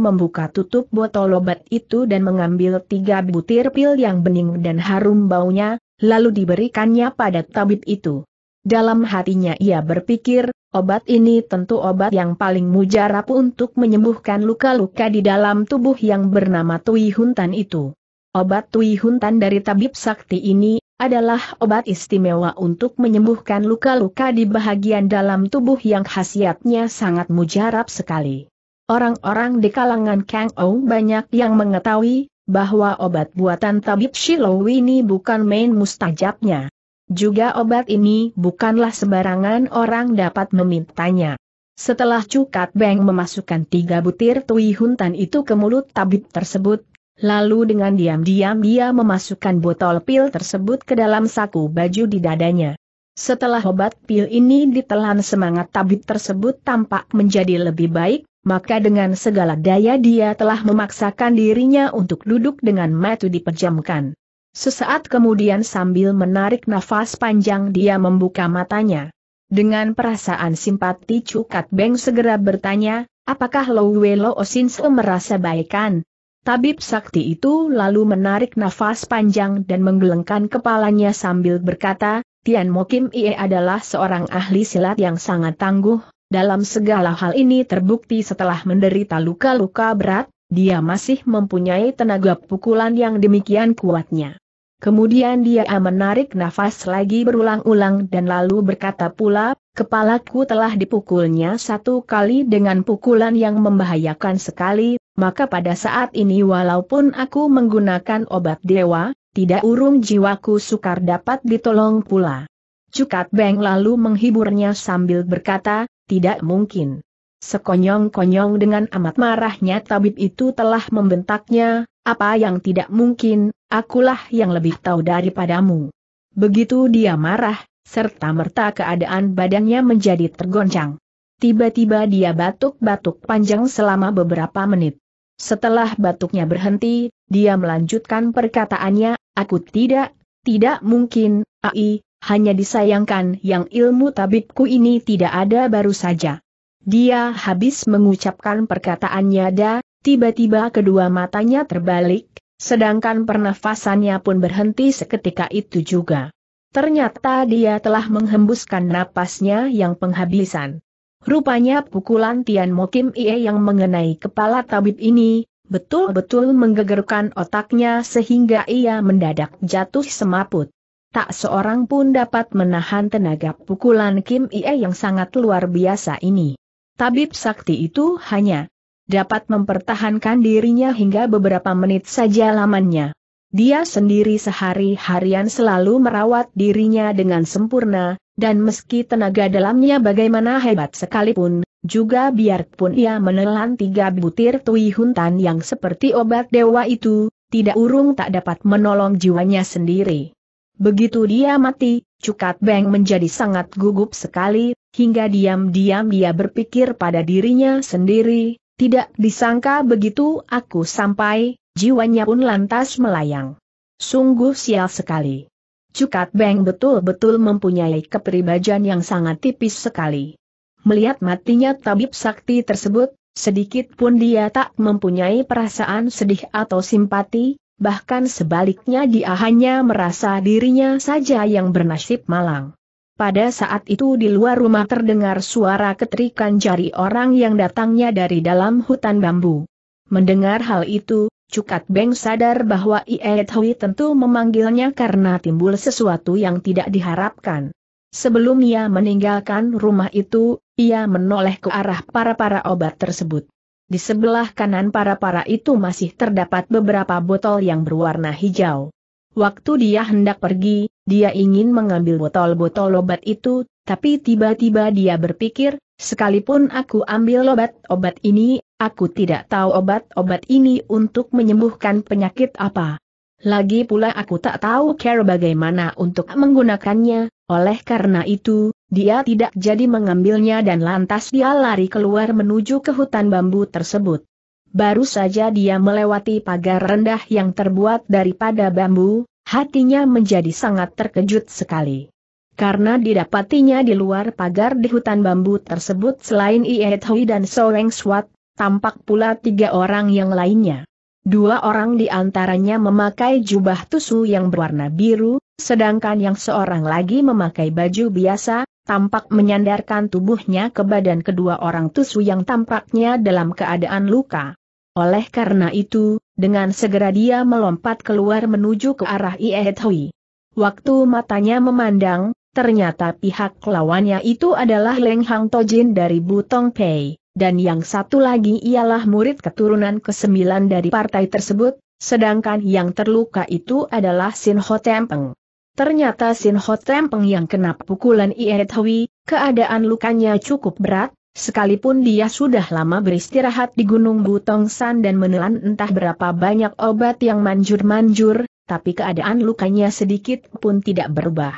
A: membuka tutup botol obat itu dan mengambil tiga butir pil yang bening dan harum baunya, lalu diberikannya pada tabib itu. Dalam hatinya ia berpikir, obat ini tentu obat yang paling mujarab untuk menyembuhkan luka-luka di dalam tubuh yang bernama Tui Huntan itu. Obat Tui Huntan dari tabib sakti ini adalah obat istimewa untuk menyembuhkan luka-luka di bahagian dalam tubuh yang khasiatnya sangat mujarab sekali. Orang-orang di kalangan Kang Ou banyak yang mengetahui bahwa obat buatan tabib Shilowi ini bukan main mustajabnya. Juga obat ini bukanlah sembarangan orang dapat memintanya. Setelah Cukat Beng memasukkan tiga butir tui huntan itu ke mulut tabib tersebut, lalu dengan diam-diam dia memasukkan botol pil tersebut ke dalam saku baju di dadanya. Setelah obat pil ini ditelan semangat tabib tersebut tampak menjadi lebih baik, maka dengan segala daya dia telah memaksakan dirinya untuk duduk dengan mata dipejamkan. Sesaat kemudian sambil menarik nafas panjang dia membuka matanya. Dengan perasaan simpati Cukat Beng segera bertanya, apakah Lowe Lo Osinso merasa baikan? Tabib sakti itu lalu menarik nafas panjang dan menggelengkan kepalanya sambil berkata, Tian Mokim Ie adalah seorang ahli silat yang sangat tangguh, dalam segala hal ini terbukti setelah menderita luka-luka berat, dia masih mempunyai tenaga pukulan yang demikian kuatnya. Kemudian dia menarik nafas lagi berulang-ulang dan lalu berkata pula, kepalaku telah dipukulnya satu kali dengan pukulan yang membahayakan sekali, maka pada saat ini walaupun aku menggunakan obat dewa, tidak urung jiwaku sukar dapat ditolong pula. Cukat Beng lalu menghiburnya sambil berkata, tidak mungkin. Sekonyong-konyong dengan amat marahnya tabib itu telah membentaknya, apa yang tidak mungkin, akulah yang lebih tahu daripadamu. Begitu dia marah, serta merta keadaan badannya menjadi tergoncang. Tiba-tiba dia batuk-batuk panjang selama beberapa menit. Setelah batuknya berhenti, dia melanjutkan perkataannya, aku tidak, tidak mungkin, ai, hanya disayangkan yang ilmu tabibku ini tidak ada baru saja. Dia habis mengucapkan perkataannya da, tiba-tiba kedua matanya terbalik, sedangkan pernafasannya pun berhenti seketika itu juga. Ternyata dia telah menghembuskan napasnya yang penghabisan. Rupanya pukulan Tian Mo Kim Ie yang mengenai kepala tabib ini, betul-betul menggegerkan otaknya sehingga ia mendadak jatuh semaput. Tak seorang pun dapat menahan tenaga pukulan Kim Ie yang sangat luar biasa ini tabib sakti itu hanya dapat mempertahankan dirinya hingga beberapa menit saja lamanya. Dia sendiri sehari-harian selalu merawat dirinya dengan sempurna, dan meski tenaga dalamnya bagaimana hebat sekalipun, juga biarpun ia menelan tiga butir tui huntan yang seperti obat dewa itu, tidak urung tak dapat menolong jiwanya sendiri. Begitu dia mati, Cukat Beng menjadi sangat gugup sekali, hingga diam-diam dia berpikir pada dirinya sendiri, tidak disangka begitu aku sampai, jiwanya pun lantas melayang. Sungguh sial sekali. Cukat Beng betul-betul mempunyai kepribadian yang sangat tipis sekali. Melihat matinya tabib sakti tersebut, sedikit pun dia tak mempunyai perasaan sedih atau simpati, bahkan sebaliknya dia hanya merasa dirinya saja yang bernasib malang. Pada saat itu di luar rumah terdengar suara ketrikan jari orang yang datangnya dari dalam hutan bambu. Mendengar hal itu, Cukat Beng sadar bahwa Iet Hui tentu memanggilnya karena timbul sesuatu yang tidak diharapkan. Sebelum ia meninggalkan rumah itu, ia menoleh ke arah para-para obat tersebut. Di sebelah kanan para-para itu masih terdapat beberapa botol yang berwarna hijau. Waktu dia hendak pergi, dia ingin mengambil botol-botol obat itu, tapi tiba-tiba dia berpikir, sekalipun aku ambil obat-obat ini, aku tidak tahu obat-obat ini untuk menyembuhkan penyakit apa. Lagi pula aku tak tahu cara bagaimana untuk menggunakannya, oleh karena itu, dia tidak jadi mengambilnya dan lantas dia lari keluar menuju ke hutan bambu tersebut. Baru saja dia melewati pagar rendah yang terbuat daripada bambu, hatinya menjadi sangat terkejut sekali. Karena didapatinya di luar pagar di hutan bambu tersebut selain Iet Hui dan Soeng Swat, tampak pula tiga orang yang lainnya. Dua orang di antaranya memakai jubah tusu yang berwarna biru, sedangkan yang seorang lagi memakai baju biasa, tampak menyandarkan tubuhnya ke badan kedua orang tusu yang tampaknya dalam keadaan luka. Oleh karena itu, dengan segera dia melompat keluar menuju ke arah Iehetui. Waktu matanya memandang, ternyata pihak lawannya itu adalah Leng Hang Tojin dari Butong Pei, dan yang satu lagi ialah murid keturunan kesembilan dari partai tersebut, sedangkan yang terluka itu adalah Sin Ho Tempeng. Ternyata Sin Ho Tempeng yang kena pukulan Iet Hui, keadaan lukanya cukup berat, sekalipun dia sudah lama beristirahat di Gunung Butong San dan menelan entah berapa banyak obat yang manjur-manjur, tapi keadaan lukanya sedikit pun tidak berubah.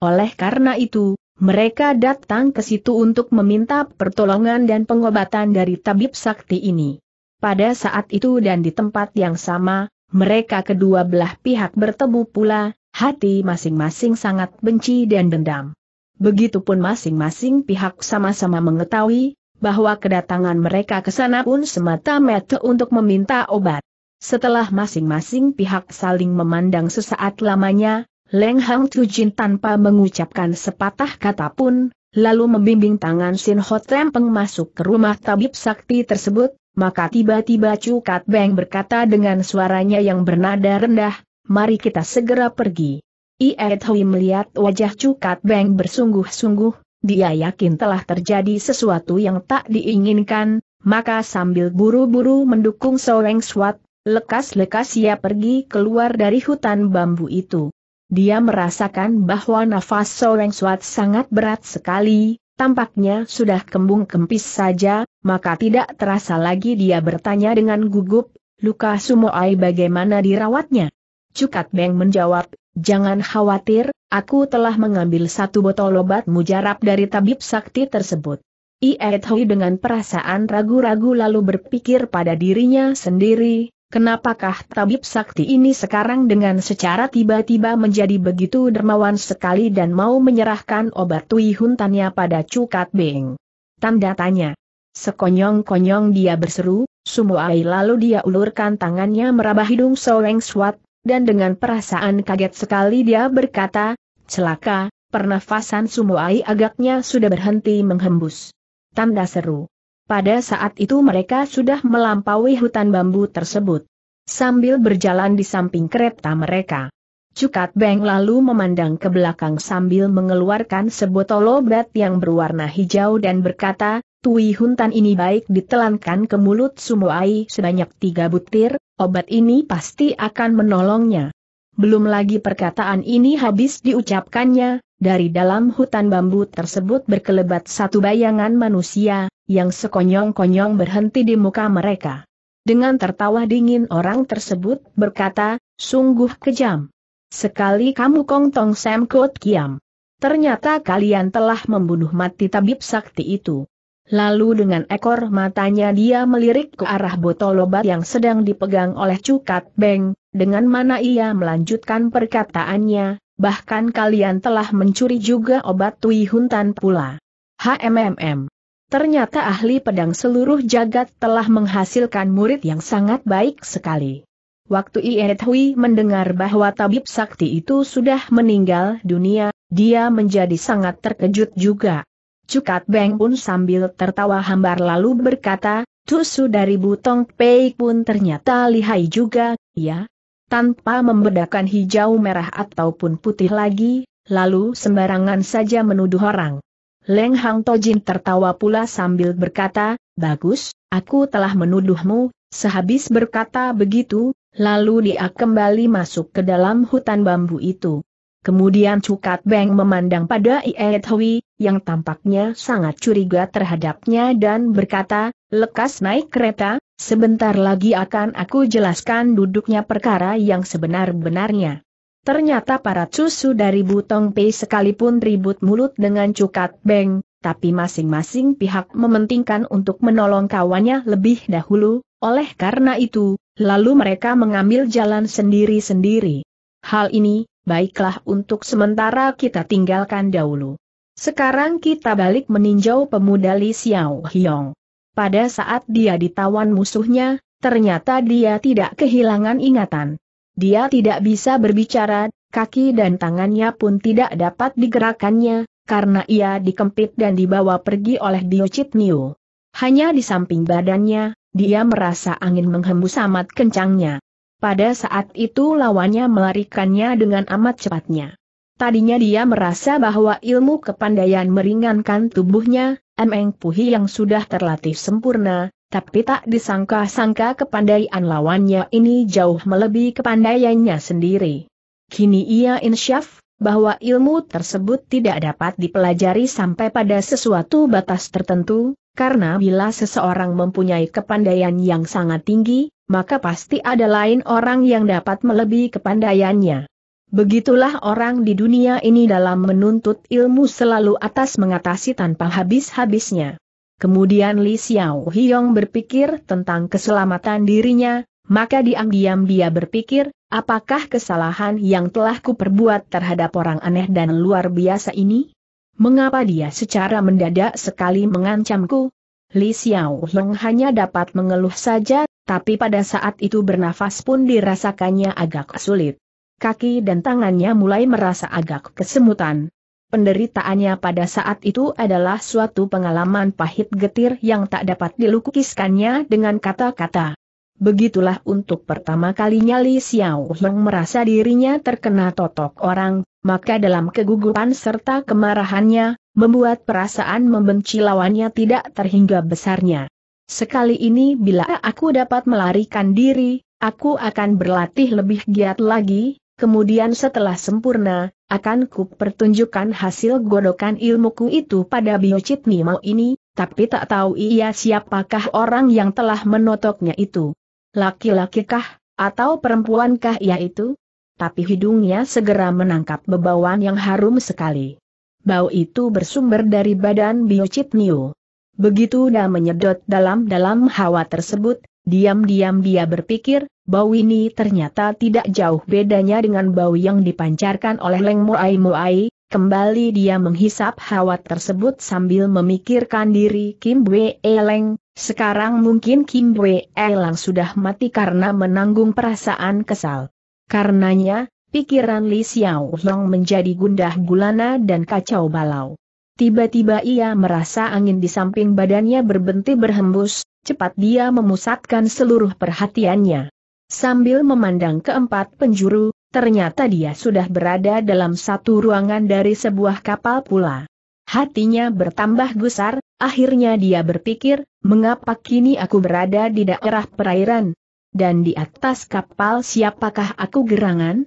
A: Oleh karena itu, mereka datang ke situ untuk meminta pertolongan dan pengobatan dari tabib sakti ini. Pada saat itu dan di tempat yang sama, mereka kedua belah pihak bertemu pula, hati masing-masing sangat benci dan dendam. Begitupun masing-masing pihak sama-sama mengetahui, bahwa kedatangan mereka ke sana pun semata-mata untuk meminta obat. Setelah masing-masing pihak saling memandang sesaat lamanya, Leng Hang Tujin tanpa mengucapkan sepatah kata pun, lalu membimbing tangan Sin Ho Tempeng masuk ke rumah tabib sakti tersebut, maka tiba-tiba Chu Kat Beng berkata dengan suaranya yang bernada rendah, mari kita segera pergi. Iet Hui melihat wajah Cukat Beng bersungguh-sungguh, dia yakin telah terjadi sesuatu yang tak diinginkan, maka sambil buru-buru mendukung Soeng Swat, lekas-lekas ia pergi keluar dari hutan bambu itu. Dia merasakan bahwa nafas Soeng Swat sangat berat sekali, tampaknya sudah kembung kempis saja, maka tidak terasa lagi dia bertanya dengan gugup, luka Sumoai bagaimana dirawatnya. Cukat Beng menjawab, jangan khawatir, aku telah mengambil satu botol obat mujarab dari tabib sakti tersebut. Iet Hoi dengan perasaan ragu-ragu lalu berpikir pada dirinya sendiri, kenapakah tabib sakti ini sekarang dengan secara tiba-tiba menjadi begitu dermawan sekali dan mau menyerahkan obat Tui Huntannya pada Cukat Beng. Tanda tanya. Sekonyong-konyong dia berseru, Sumuai lalu dia ulurkan tangannya meraba hidung Soeng Swat, dan dengan perasaan kaget sekali dia berkata, celaka, pernafasan Sumoai agaknya sudah berhenti menghembus. Tanda seru. Pada saat itu mereka sudah melampaui hutan bambu tersebut. Sambil berjalan di samping kereta mereka. Cukat Beng lalu memandang ke belakang sambil mengeluarkan sebotol obat yang berwarna hijau dan berkata, Tui Huntan ini baik ditelankan ke mulut Sumoai sebanyak tiga butir, obat ini pasti akan menolongnya. Belum lagi perkataan ini habis diucapkannya, dari dalam hutan bambu tersebut berkelebat satu bayangan manusia, yang sekonyong-konyong berhenti di muka mereka. Dengan tertawa dingin orang tersebut berkata, sungguh kejam. Sekali kamu kongtong Sam Kiam. Ternyata kalian telah membunuh mati tabib sakti itu. Lalu dengan ekor matanya dia melirik ke arah botol obat yang sedang dipegang oleh Cukat Beng, dengan mana ia melanjutkan perkataannya, bahkan kalian telah mencuri juga obat Tui Huntan pula. HMMM. Ternyata ahli pedang seluruh jagat telah menghasilkan murid yang sangat baik sekali. Waktu Iet Hui mendengar bahwa tabib sakti itu sudah meninggal dunia, dia menjadi sangat terkejut juga. Cukat Beng Un sambil tertawa hambar lalu berkata, Tusu dari Butong Pei pun ternyata lihai juga, ya. Tanpa membedakan hijau merah ataupun putih lagi, lalu sembarangan saja menuduh orang. Leng Hang Tojin tertawa pula sambil berkata, Bagus, aku telah menuduhmu, sehabis berkata begitu, lalu dia kembali masuk ke dalam hutan bambu itu. Kemudian Cukat Beng memandang pada Ie Hui, yang tampaknya sangat curiga terhadapnya dan berkata, lekas naik kereta, sebentar lagi akan aku jelaskan duduknya perkara yang sebenar-benarnya. Ternyata para cusu dari Butong Pei sekalipun ribut mulut dengan Cukat Beng, tapi masing-masing pihak mementingkan untuk menolong kawannya lebih dahulu, oleh karena itu, lalu mereka mengambil jalan sendiri-sendiri. Hal ini, baiklah untuk sementara kita tinggalkan dahulu. Sekarang kita balik meninjau pemuda Li Xiao Hiong. Pada saat dia ditawan musuhnya, ternyata dia tidak kehilangan ingatan. Dia tidak bisa berbicara, kaki dan tangannya pun tidak dapat digerakkannya, karena ia dikempit dan dibawa pergi oleh Chit Niu. Hanya di samping badannya, dia merasa angin menghembus amat kencangnya. Pada saat itu lawannya melarikannya dengan amat cepatnya. Tadinya dia merasa bahwa ilmu kepandaian meringankan tubuhnya, Emeng Puhi yang sudah terlatih sempurna, tapi tak disangka-sangka kepandaian lawannya ini jauh melebihi kepandaiannya sendiri. Kini ia insyaf, bahwa ilmu tersebut tidak dapat dipelajari sampai pada sesuatu batas tertentu, karena bila seseorang mempunyai kepandaian yang sangat tinggi, maka pasti ada lain orang yang dapat melebihi kepandaiannya. Begitulah orang di dunia ini dalam menuntut ilmu selalu atas mengatasi tanpa habis-habisnya. Kemudian Li Xiao Hiong berpikir tentang keselamatan dirinya, maka diam-diam dia berpikir, Apakah kesalahan yang telah kuperbuat terhadap orang aneh dan luar biasa ini? Mengapa dia secara mendadak sekali mengancamku? Li Xiao Long hanya dapat mengeluh saja, tapi pada saat itu bernafas pun dirasakannya agak sulit. Kaki dan tangannya mulai merasa agak kesemutan. Penderitaannya pada saat itu adalah suatu pengalaman pahit getir yang tak dapat dilukiskannya dengan kata-kata. Begitulah untuk pertama kalinya Li Xiao Heng merasa dirinya terkena totok orang, maka dalam kegugupan serta kemarahannya, membuat perasaan membenci lawannya tidak terhingga besarnya. Sekali ini bila aku dapat melarikan diri, aku akan berlatih lebih giat lagi, kemudian setelah sempurna, akan ku pertunjukkan hasil godokan ilmuku itu pada biocit Nimo ini, tapi tak tahu ia siapakah orang yang telah menotoknya itu. Laki-laki kah, atau perempuankah kah ia itu? Tapi hidungnya segera menangkap bebauan yang harum sekali. Bau itu bersumber dari badan biocip Niu. Begitu dia menyedot dalam-dalam hawa tersebut, diam-diam dia berpikir, bau ini ternyata tidak jauh bedanya dengan bau yang dipancarkan oleh Leng Muai Muai, Kembali dia menghisap hawa tersebut sambil memikirkan diri Kim Wei Eleng, sekarang mungkin Kim Wei Eleng sudah mati karena menanggung perasaan kesal. Karenanya, pikiran Li Xiao Long menjadi gundah gulana dan kacau balau. Tiba-tiba ia merasa angin di samping badannya berbenti berhembus, cepat dia memusatkan seluruh perhatiannya. Sambil memandang keempat penjuru, ternyata dia sudah berada dalam satu ruangan dari sebuah kapal pula. Hatinya bertambah gusar, akhirnya dia berpikir, mengapa kini aku berada di daerah perairan? Dan di atas kapal siapakah aku gerangan?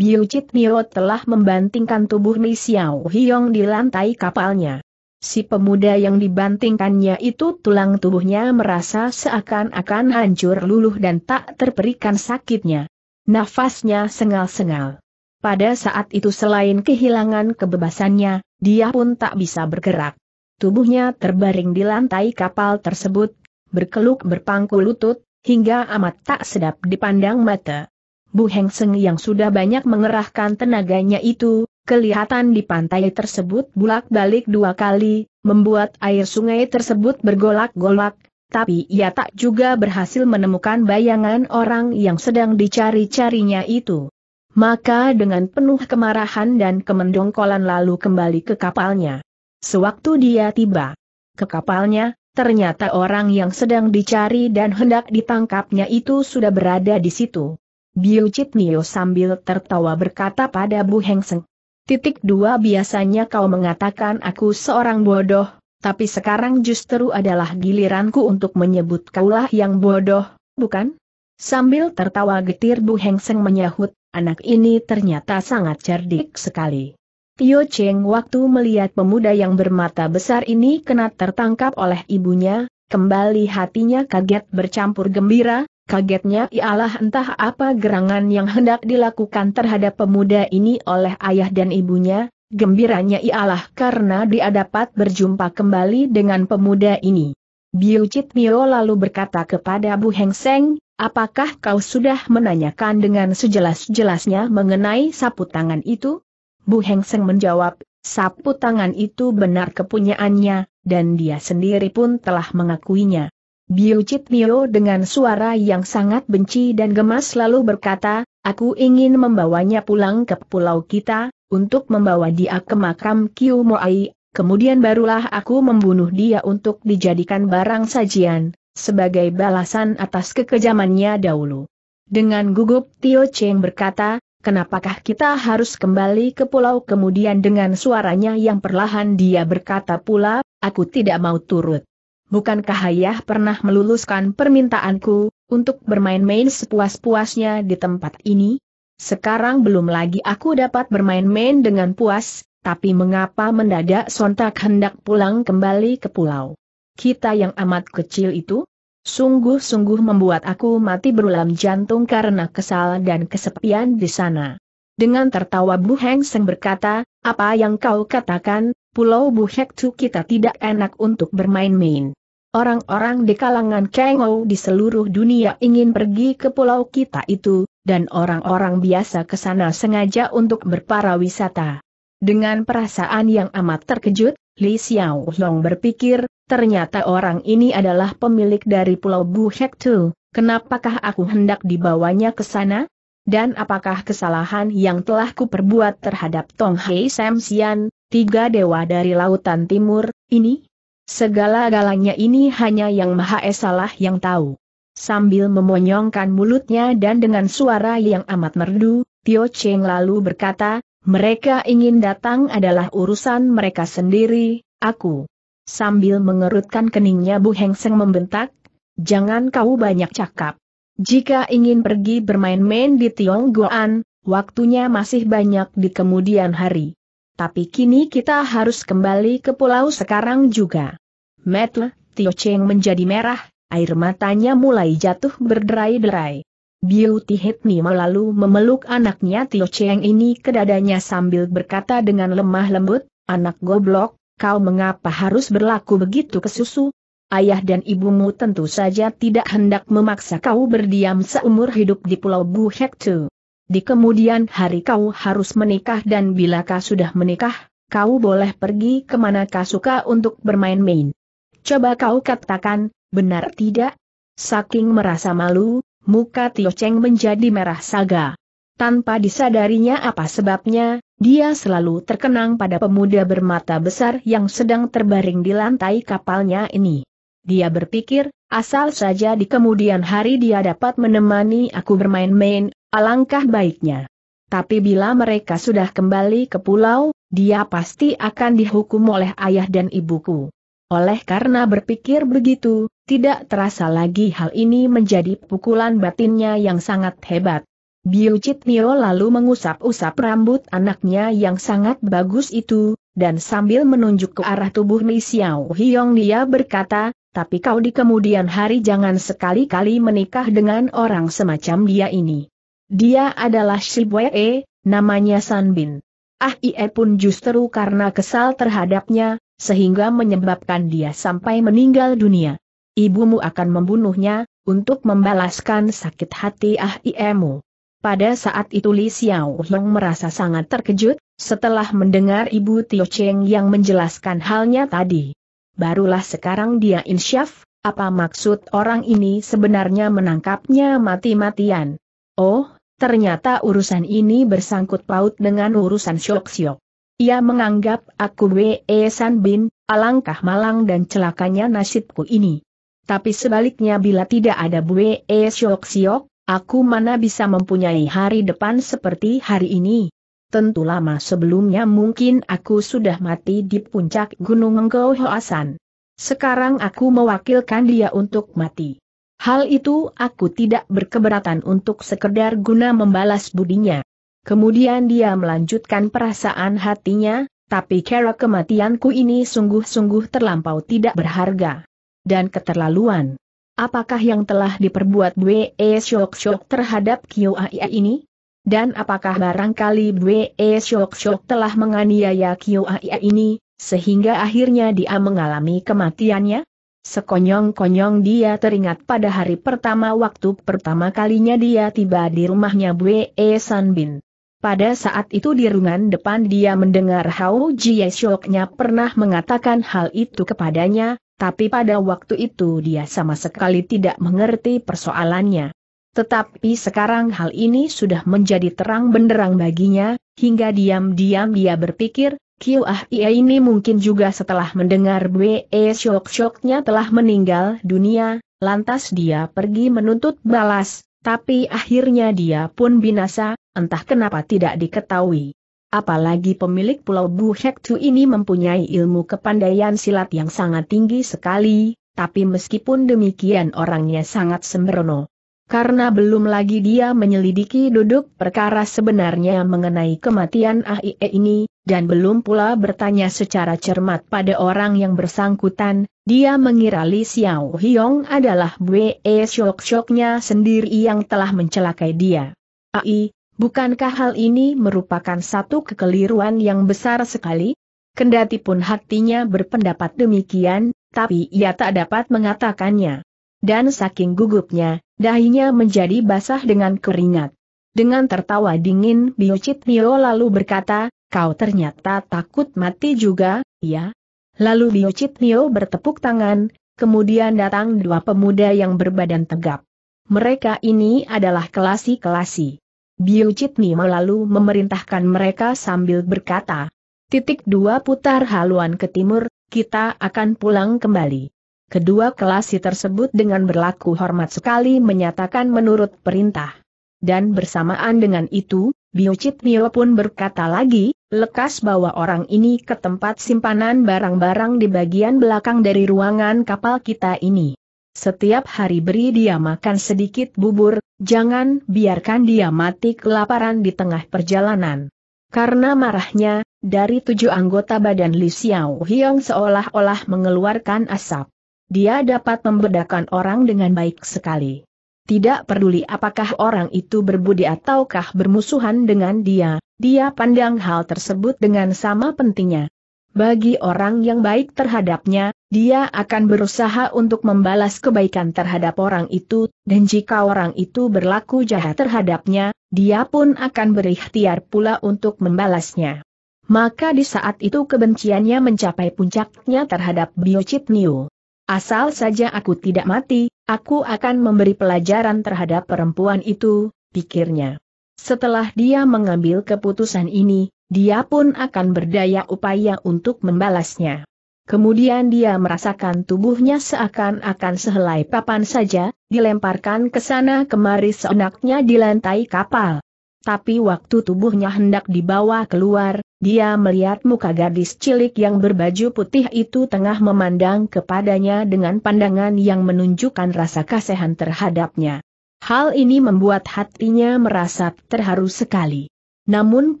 A: Chit Mio telah membantingkan tubuh Ni Xiao Hiong di lantai kapalnya. Si pemuda yang dibantingkannya itu tulang tubuhnya merasa seakan-akan hancur luluh dan tak terperikan sakitnya. Nafasnya sengal-sengal. Pada saat itu selain kehilangan kebebasannya, dia pun tak bisa bergerak. Tubuhnya terbaring di lantai kapal tersebut, berkeluk berpangku lutut, hingga amat tak sedap dipandang mata. Bu Heng Seng yang sudah banyak mengerahkan tenaganya itu, kelihatan di pantai tersebut bulak-balik dua kali, membuat air sungai tersebut bergolak-golak, tapi ia tak juga berhasil menemukan bayangan orang yang sedang dicari-carinya itu. Maka dengan penuh kemarahan dan kemendongkolan lalu kembali ke kapalnya. Sewaktu dia tiba ke kapalnya, ternyata orang yang sedang dicari dan hendak ditangkapnya itu sudah berada di situ. Biucit Nio sambil tertawa berkata pada Bu Hengseng. Titik dua biasanya kau mengatakan aku seorang bodoh, tapi sekarang justru adalah giliranku untuk menyebut kaulah yang bodoh, bukan? Sambil tertawa getir Bu Heng Seng menyahut, anak ini ternyata sangat cerdik sekali. Tio Cheng waktu melihat pemuda yang bermata besar ini kena tertangkap oleh ibunya, kembali hatinya kaget bercampur gembira, Kagetnya ialah entah apa gerangan yang hendak dilakukan terhadap pemuda ini oleh ayah dan ibunya, Gembiranya ialah karena dia dapat berjumpa kembali dengan pemuda ini. Biu Chit Mio lalu berkata kepada Bu Heng Seng, apakah kau sudah menanyakan dengan sejelas-jelasnya mengenai sapu tangan itu? Bu Heng Seng menjawab, sapu tangan itu benar kepunyaannya, dan dia sendiri pun telah mengakuinya. Biu Chit Mio dengan suara yang sangat benci dan gemas lalu berkata, Aku ingin membawanya pulang ke pulau kita, untuk membawa dia ke makam Kiu Moai, kemudian barulah aku membunuh dia untuk dijadikan barang sajian, sebagai balasan atas kekejamannya dahulu. Dengan gugup Tio Cheng berkata, kenapakah kita harus kembali ke pulau kemudian dengan suaranya yang perlahan dia berkata pula, aku tidak mau turut. Bukankah ayah pernah meluluskan permintaanku, untuk bermain-main sepuas-puasnya di tempat ini? Sekarang belum lagi aku dapat bermain-main dengan puas, tapi mengapa mendadak sontak hendak pulang kembali ke pulau? Kita yang amat kecil itu? Sungguh-sungguh membuat aku mati berulam jantung karena kesal dan kesepian di sana. Dengan tertawa Bu Heng Seng berkata, apa yang kau katakan, Pulau Buhektu kita tidak enak untuk bermain-main. Orang-orang di kalangan Kengou di seluruh dunia ingin pergi ke pulau kita itu, dan orang-orang biasa ke sana sengaja untuk berparawisata. Dengan perasaan yang amat terkejut, Li Xiao Long berpikir, ternyata orang ini adalah pemilik dari pulau Bu Hektu, kenapakah aku hendak dibawanya ke sana? Dan apakah kesalahan yang telah kuperbuat terhadap Tong Hei Sam Sian, tiga dewa dari lautan timur, ini? Segala-galanya ini hanya yang Maha Lah yang tahu. Sambil memonyongkan mulutnya dan dengan suara yang amat merdu, Tio Cheng lalu berkata, mereka ingin datang adalah urusan mereka sendiri, aku. Sambil mengerutkan keningnya Bu Heng Seng membentak, jangan kau banyak cakap. Jika ingin pergi bermain-main di Goan, waktunya masih banyak di kemudian hari. Tapi kini kita harus kembali ke pulau sekarang juga. Metle, Tio Cheng menjadi merah, air matanya mulai jatuh berderai-derai. Beauty Hitni melalu memeluk anaknya Tio Cheng ini ke dadanya sambil berkata dengan lemah lembut, anak goblok, kau mengapa harus berlaku begitu ke susu? Ayah dan ibumu tentu saja tidak hendak memaksa kau berdiam seumur hidup di Pulau Bu Hektu. Di kemudian hari kau harus menikah dan bila kau sudah menikah, kau boleh pergi kemana kau suka untuk bermain-main. Coba kau katakan, benar tidak? Saking merasa malu, muka Tio Cheng menjadi merah saga. Tanpa disadarinya apa sebabnya, dia selalu terkenang pada pemuda bermata besar yang sedang terbaring di lantai kapalnya ini. Dia berpikir, asal saja di kemudian hari dia dapat menemani aku bermain-main, alangkah baiknya. Tapi bila mereka sudah kembali ke pulau, dia pasti akan dihukum oleh ayah dan ibuku. Oleh karena berpikir begitu, tidak terasa lagi hal ini menjadi pukulan batinnya yang sangat hebat. Biucit Nio lalu mengusap-usap rambut anaknya yang sangat bagus itu, dan sambil menunjuk ke arah tubuh Ni Xiao Hiong dia berkata, tapi kau di kemudian hari jangan sekali-kali menikah dengan orang semacam dia ini. Dia adalah Shibwe, namanya Sanbin. Ah Ie pun justru karena kesal terhadapnya, sehingga menyebabkan dia sampai meninggal dunia. Ibumu akan membunuhnya, untuk membalaskan sakit hati Ah Iemu. Pada saat itu Li Xiao Long merasa sangat terkejut, setelah mendengar Ibu Tio Cheng yang menjelaskan halnya tadi. Barulah sekarang dia insyaf, apa maksud orang ini sebenarnya menangkapnya mati-matian. Oh, ternyata urusan ini bersangkut paut dengan urusan Syok Syok. Ia menganggap aku W.E. San Bin, alangkah malang dan celakanya nasibku ini. Tapi sebaliknya bila tidak ada W.E. Siok Siok, aku mana bisa mempunyai hari depan seperti hari ini. Tentu lama sebelumnya mungkin aku sudah mati di puncak Gunung Engkau Hoasan. Sekarang aku mewakilkan dia untuk mati. Hal itu aku tidak berkeberatan untuk sekedar guna membalas budinya. Kemudian dia melanjutkan perasaan hatinya, tapi cara kematianku ini sungguh-sungguh terlampau tidak berharga. Dan keterlaluan. Apakah yang telah diperbuat Bwe Shock Shock terhadap Ai ini? Dan apakah barangkali Bwe Shock Shock telah menganiaya Ai ini, sehingga akhirnya dia mengalami kematiannya? Sekonyong-konyong dia teringat pada hari pertama waktu pertama kalinya dia tiba di rumahnya Bwe e Bin. Pada saat itu di ruangan depan dia mendengar Hao Jie Shoknya pernah mengatakan hal itu kepadanya, tapi pada waktu itu dia sama sekali tidak mengerti persoalannya. Tetapi sekarang hal ini sudah menjadi terang benderang baginya, hingga diam-diam dia berpikir, Kiu Ah Ia ini mungkin juga setelah mendengar Bwe Shok-Shoknya telah meninggal dunia, lantas dia pergi menuntut balas, tapi akhirnya dia pun binasa, entah kenapa tidak diketahui. Apalagi pemilik pulau Bu Hektu ini mempunyai ilmu kepandaian silat yang sangat tinggi sekali, tapi meskipun demikian orangnya sangat sembrono. Karena belum lagi dia menyelidiki duduk perkara sebenarnya mengenai kematian AIE ini, dan belum pula bertanya secara cermat pada orang yang bersangkutan, dia mengira Li Xiao Hiong adalah Bwe Shok-shoknya sendiri yang telah mencelakai dia. Ai, bukankah hal ini merupakan satu kekeliruan yang besar sekali? Kendati pun hatinya berpendapat demikian, tapi ia tak dapat mengatakannya. Dan saking gugupnya, dahinya menjadi basah dengan keringat. Dengan tertawa dingin Biocit Mio lalu berkata, kau ternyata takut mati juga, ya? Lalu Chit Nio bertepuk tangan, kemudian datang dua pemuda yang berbadan tegap. Mereka ini adalah kelasi-kelasi. Biu Nio lalu memerintahkan mereka sambil berkata, Titik dua putar haluan ke timur, kita akan pulang kembali. Kedua kelasi tersebut dengan berlaku hormat sekali menyatakan menurut perintah. Dan bersamaan dengan itu, Biocit Mio pun berkata lagi, lekas bawa orang ini ke tempat simpanan barang-barang di bagian belakang dari ruangan kapal kita ini. Setiap hari beri dia makan sedikit bubur, jangan biarkan dia mati kelaparan di tengah perjalanan. Karena marahnya, dari tujuh anggota badan Li Xiao Hiong seolah-olah mengeluarkan asap. Dia dapat membedakan orang dengan baik sekali. Tidak peduli apakah orang itu berbudi ataukah bermusuhan dengan dia, dia pandang hal tersebut dengan sama pentingnya. Bagi orang yang baik terhadapnya, dia akan berusaha untuk membalas kebaikan terhadap orang itu, dan jika orang itu berlaku jahat terhadapnya, dia pun akan berikhtiar pula untuk membalasnya. Maka di saat itu kebenciannya mencapai puncaknya terhadap Biocip Niu. Asal saja aku tidak mati, aku akan memberi pelajaran terhadap perempuan itu, pikirnya. Setelah dia mengambil keputusan ini, dia pun akan berdaya upaya untuk membalasnya. Kemudian dia merasakan tubuhnya seakan-akan sehelai papan saja, dilemparkan ke sana kemari seenaknya di lantai kapal. Tapi waktu tubuhnya hendak dibawa keluar, dia melihat muka gadis cilik yang berbaju putih itu tengah memandang kepadanya dengan pandangan yang menunjukkan rasa kasihan terhadapnya. Hal ini membuat hatinya merasa terharu sekali. Namun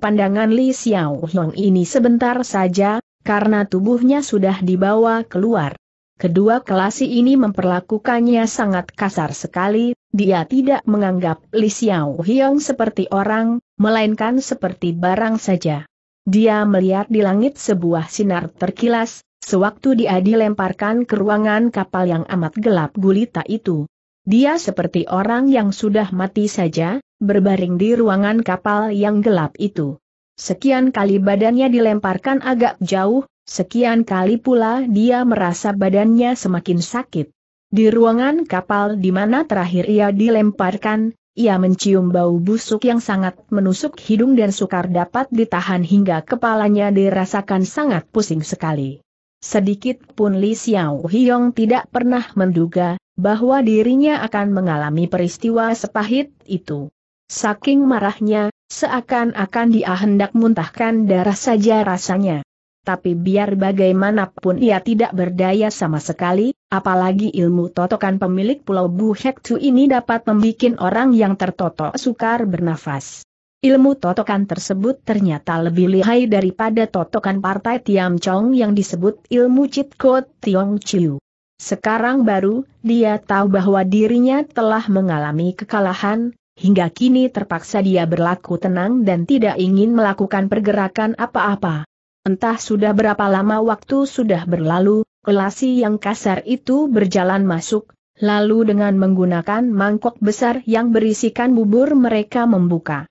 A: pandangan Li Xiao Long ini sebentar saja, karena tubuhnya sudah dibawa keluar. Kedua kelasi ini memperlakukannya sangat kasar sekali, dia tidak menganggap Li Xiao Hiong seperti orang, melainkan seperti barang saja. Dia melihat di langit sebuah sinar terkilas, sewaktu dia dilemparkan ke ruangan kapal yang amat gelap gulita itu. Dia seperti orang yang sudah mati saja, berbaring di ruangan kapal yang gelap itu. Sekian kali badannya dilemparkan agak jauh, sekian kali pula dia merasa badannya semakin sakit. Di ruangan kapal di mana terakhir ia dilemparkan, ia mencium bau busuk yang sangat menusuk hidung dan sukar dapat ditahan hingga kepalanya dirasakan sangat pusing sekali. Sedikit pun Li Xiao Hiong tidak pernah menduga bahwa dirinya akan mengalami peristiwa sepahit itu. Saking marahnya, seakan-akan dia hendak muntahkan darah saja rasanya tapi biar bagaimanapun ia tidak berdaya sama sekali, apalagi ilmu totokan pemilik pulau Buhektu ini dapat membuat orang yang tertotok sukar bernafas. Ilmu totokan tersebut ternyata lebih lihai daripada totokan partai Tiam Chong yang disebut ilmu Chit Kot Tiong Chiu. Sekarang baru, dia tahu bahwa dirinya telah mengalami kekalahan, hingga kini terpaksa dia berlaku tenang dan tidak ingin melakukan pergerakan apa-apa. Entah sudah berapa lama waktu sudah berlalu, Kelasi yang kasar itu berjalan masuk, lalu dengan menggunakan mangkok besar yang berisikan bubur mereka membuka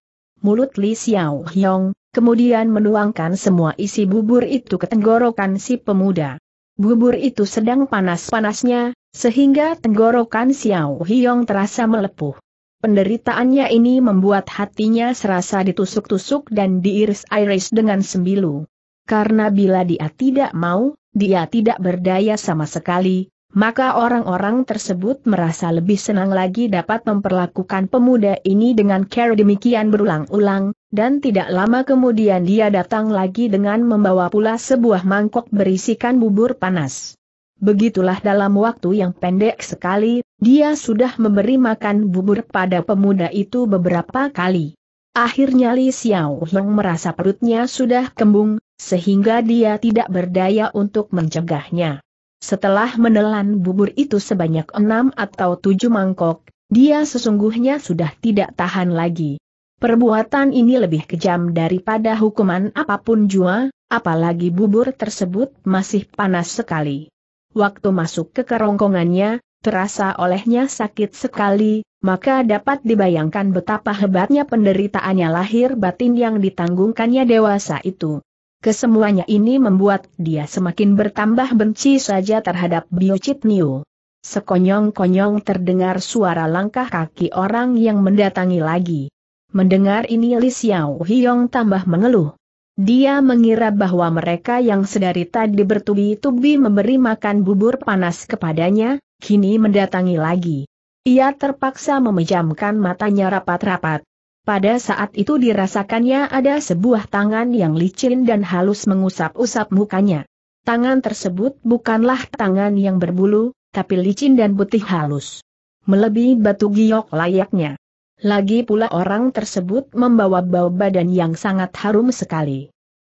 A: mulut Li Xiao Hyong, kemudian menuangkan semua isi bubur itu ke tenggorokan si pemuda. Bubur itu sedang panas-panasnya, sehingga tenggorokan Xiao Hyong terasa melepuh. Penderitaannya ini membuat hatinya serasa ditusuk-tusuk dan diiris-iris dengan sembilu karena bila dia tidak mau, dia tidak berdaya sama sekali, maka orang-orang tersebut merasa lebih senang lagi dapat memperlakukan pemuda ini dengan care demikian berulang-ulang, dan tidak lama kemudian dia datang lagi dengan membawa pula sebuah mangkok berisikan bubur panas. Begitulah dalam waktu yang pendek sekali, dia sudah memberi makan bubur pada pemuda itu beberapa kali. Akhirnya Li Xiao yang merasa perutnya sudah kembung, sehingga dia tidak berdaya untuk mencegahnya. Setelah menelan bubur itu sebanyak enam atau tujuh mangkok, dia sesungguhnya sudah tidak tahan lagi. Perbuatan ini lebih kejam daripada hukuman apapun jua, apalagi bubur tersebut masih panas sekali. Waktu masuk ke kerongkongannya, terasa olehnya sakit sekali, maka dapat dibayangkan betapa hebatnya penderitaannya lahir batin yang ditanggungkannya dewasa itu. Kesemuanya ini membuat dia semakin bertambah benci saja terhadap Biocit Niu. Sekonyong-konyong terdengar suara langkah kaki orang yang mendatangi lagi. Mendengar ini Li Xiao Hiong tambah mengeluh. Dia mengira bahwa mereka yang sedari tadi bertubi-tubi memberi makan bubur panas kepadanya, kini mendatangi lagi. Ia terpaksa memejamkan matanya rapat-rapat. Pada saat itu dirasakannya ada sebuah tangan yang licin dan halus mengusap-usap mukanya. Tangan tersebut bukanlah tangan yang berbulu, tapi licin dan putih halus. Melebihi batu giok layaknya. Lagi pula orang tersebut membawa bau badan yang sangat harum sekali.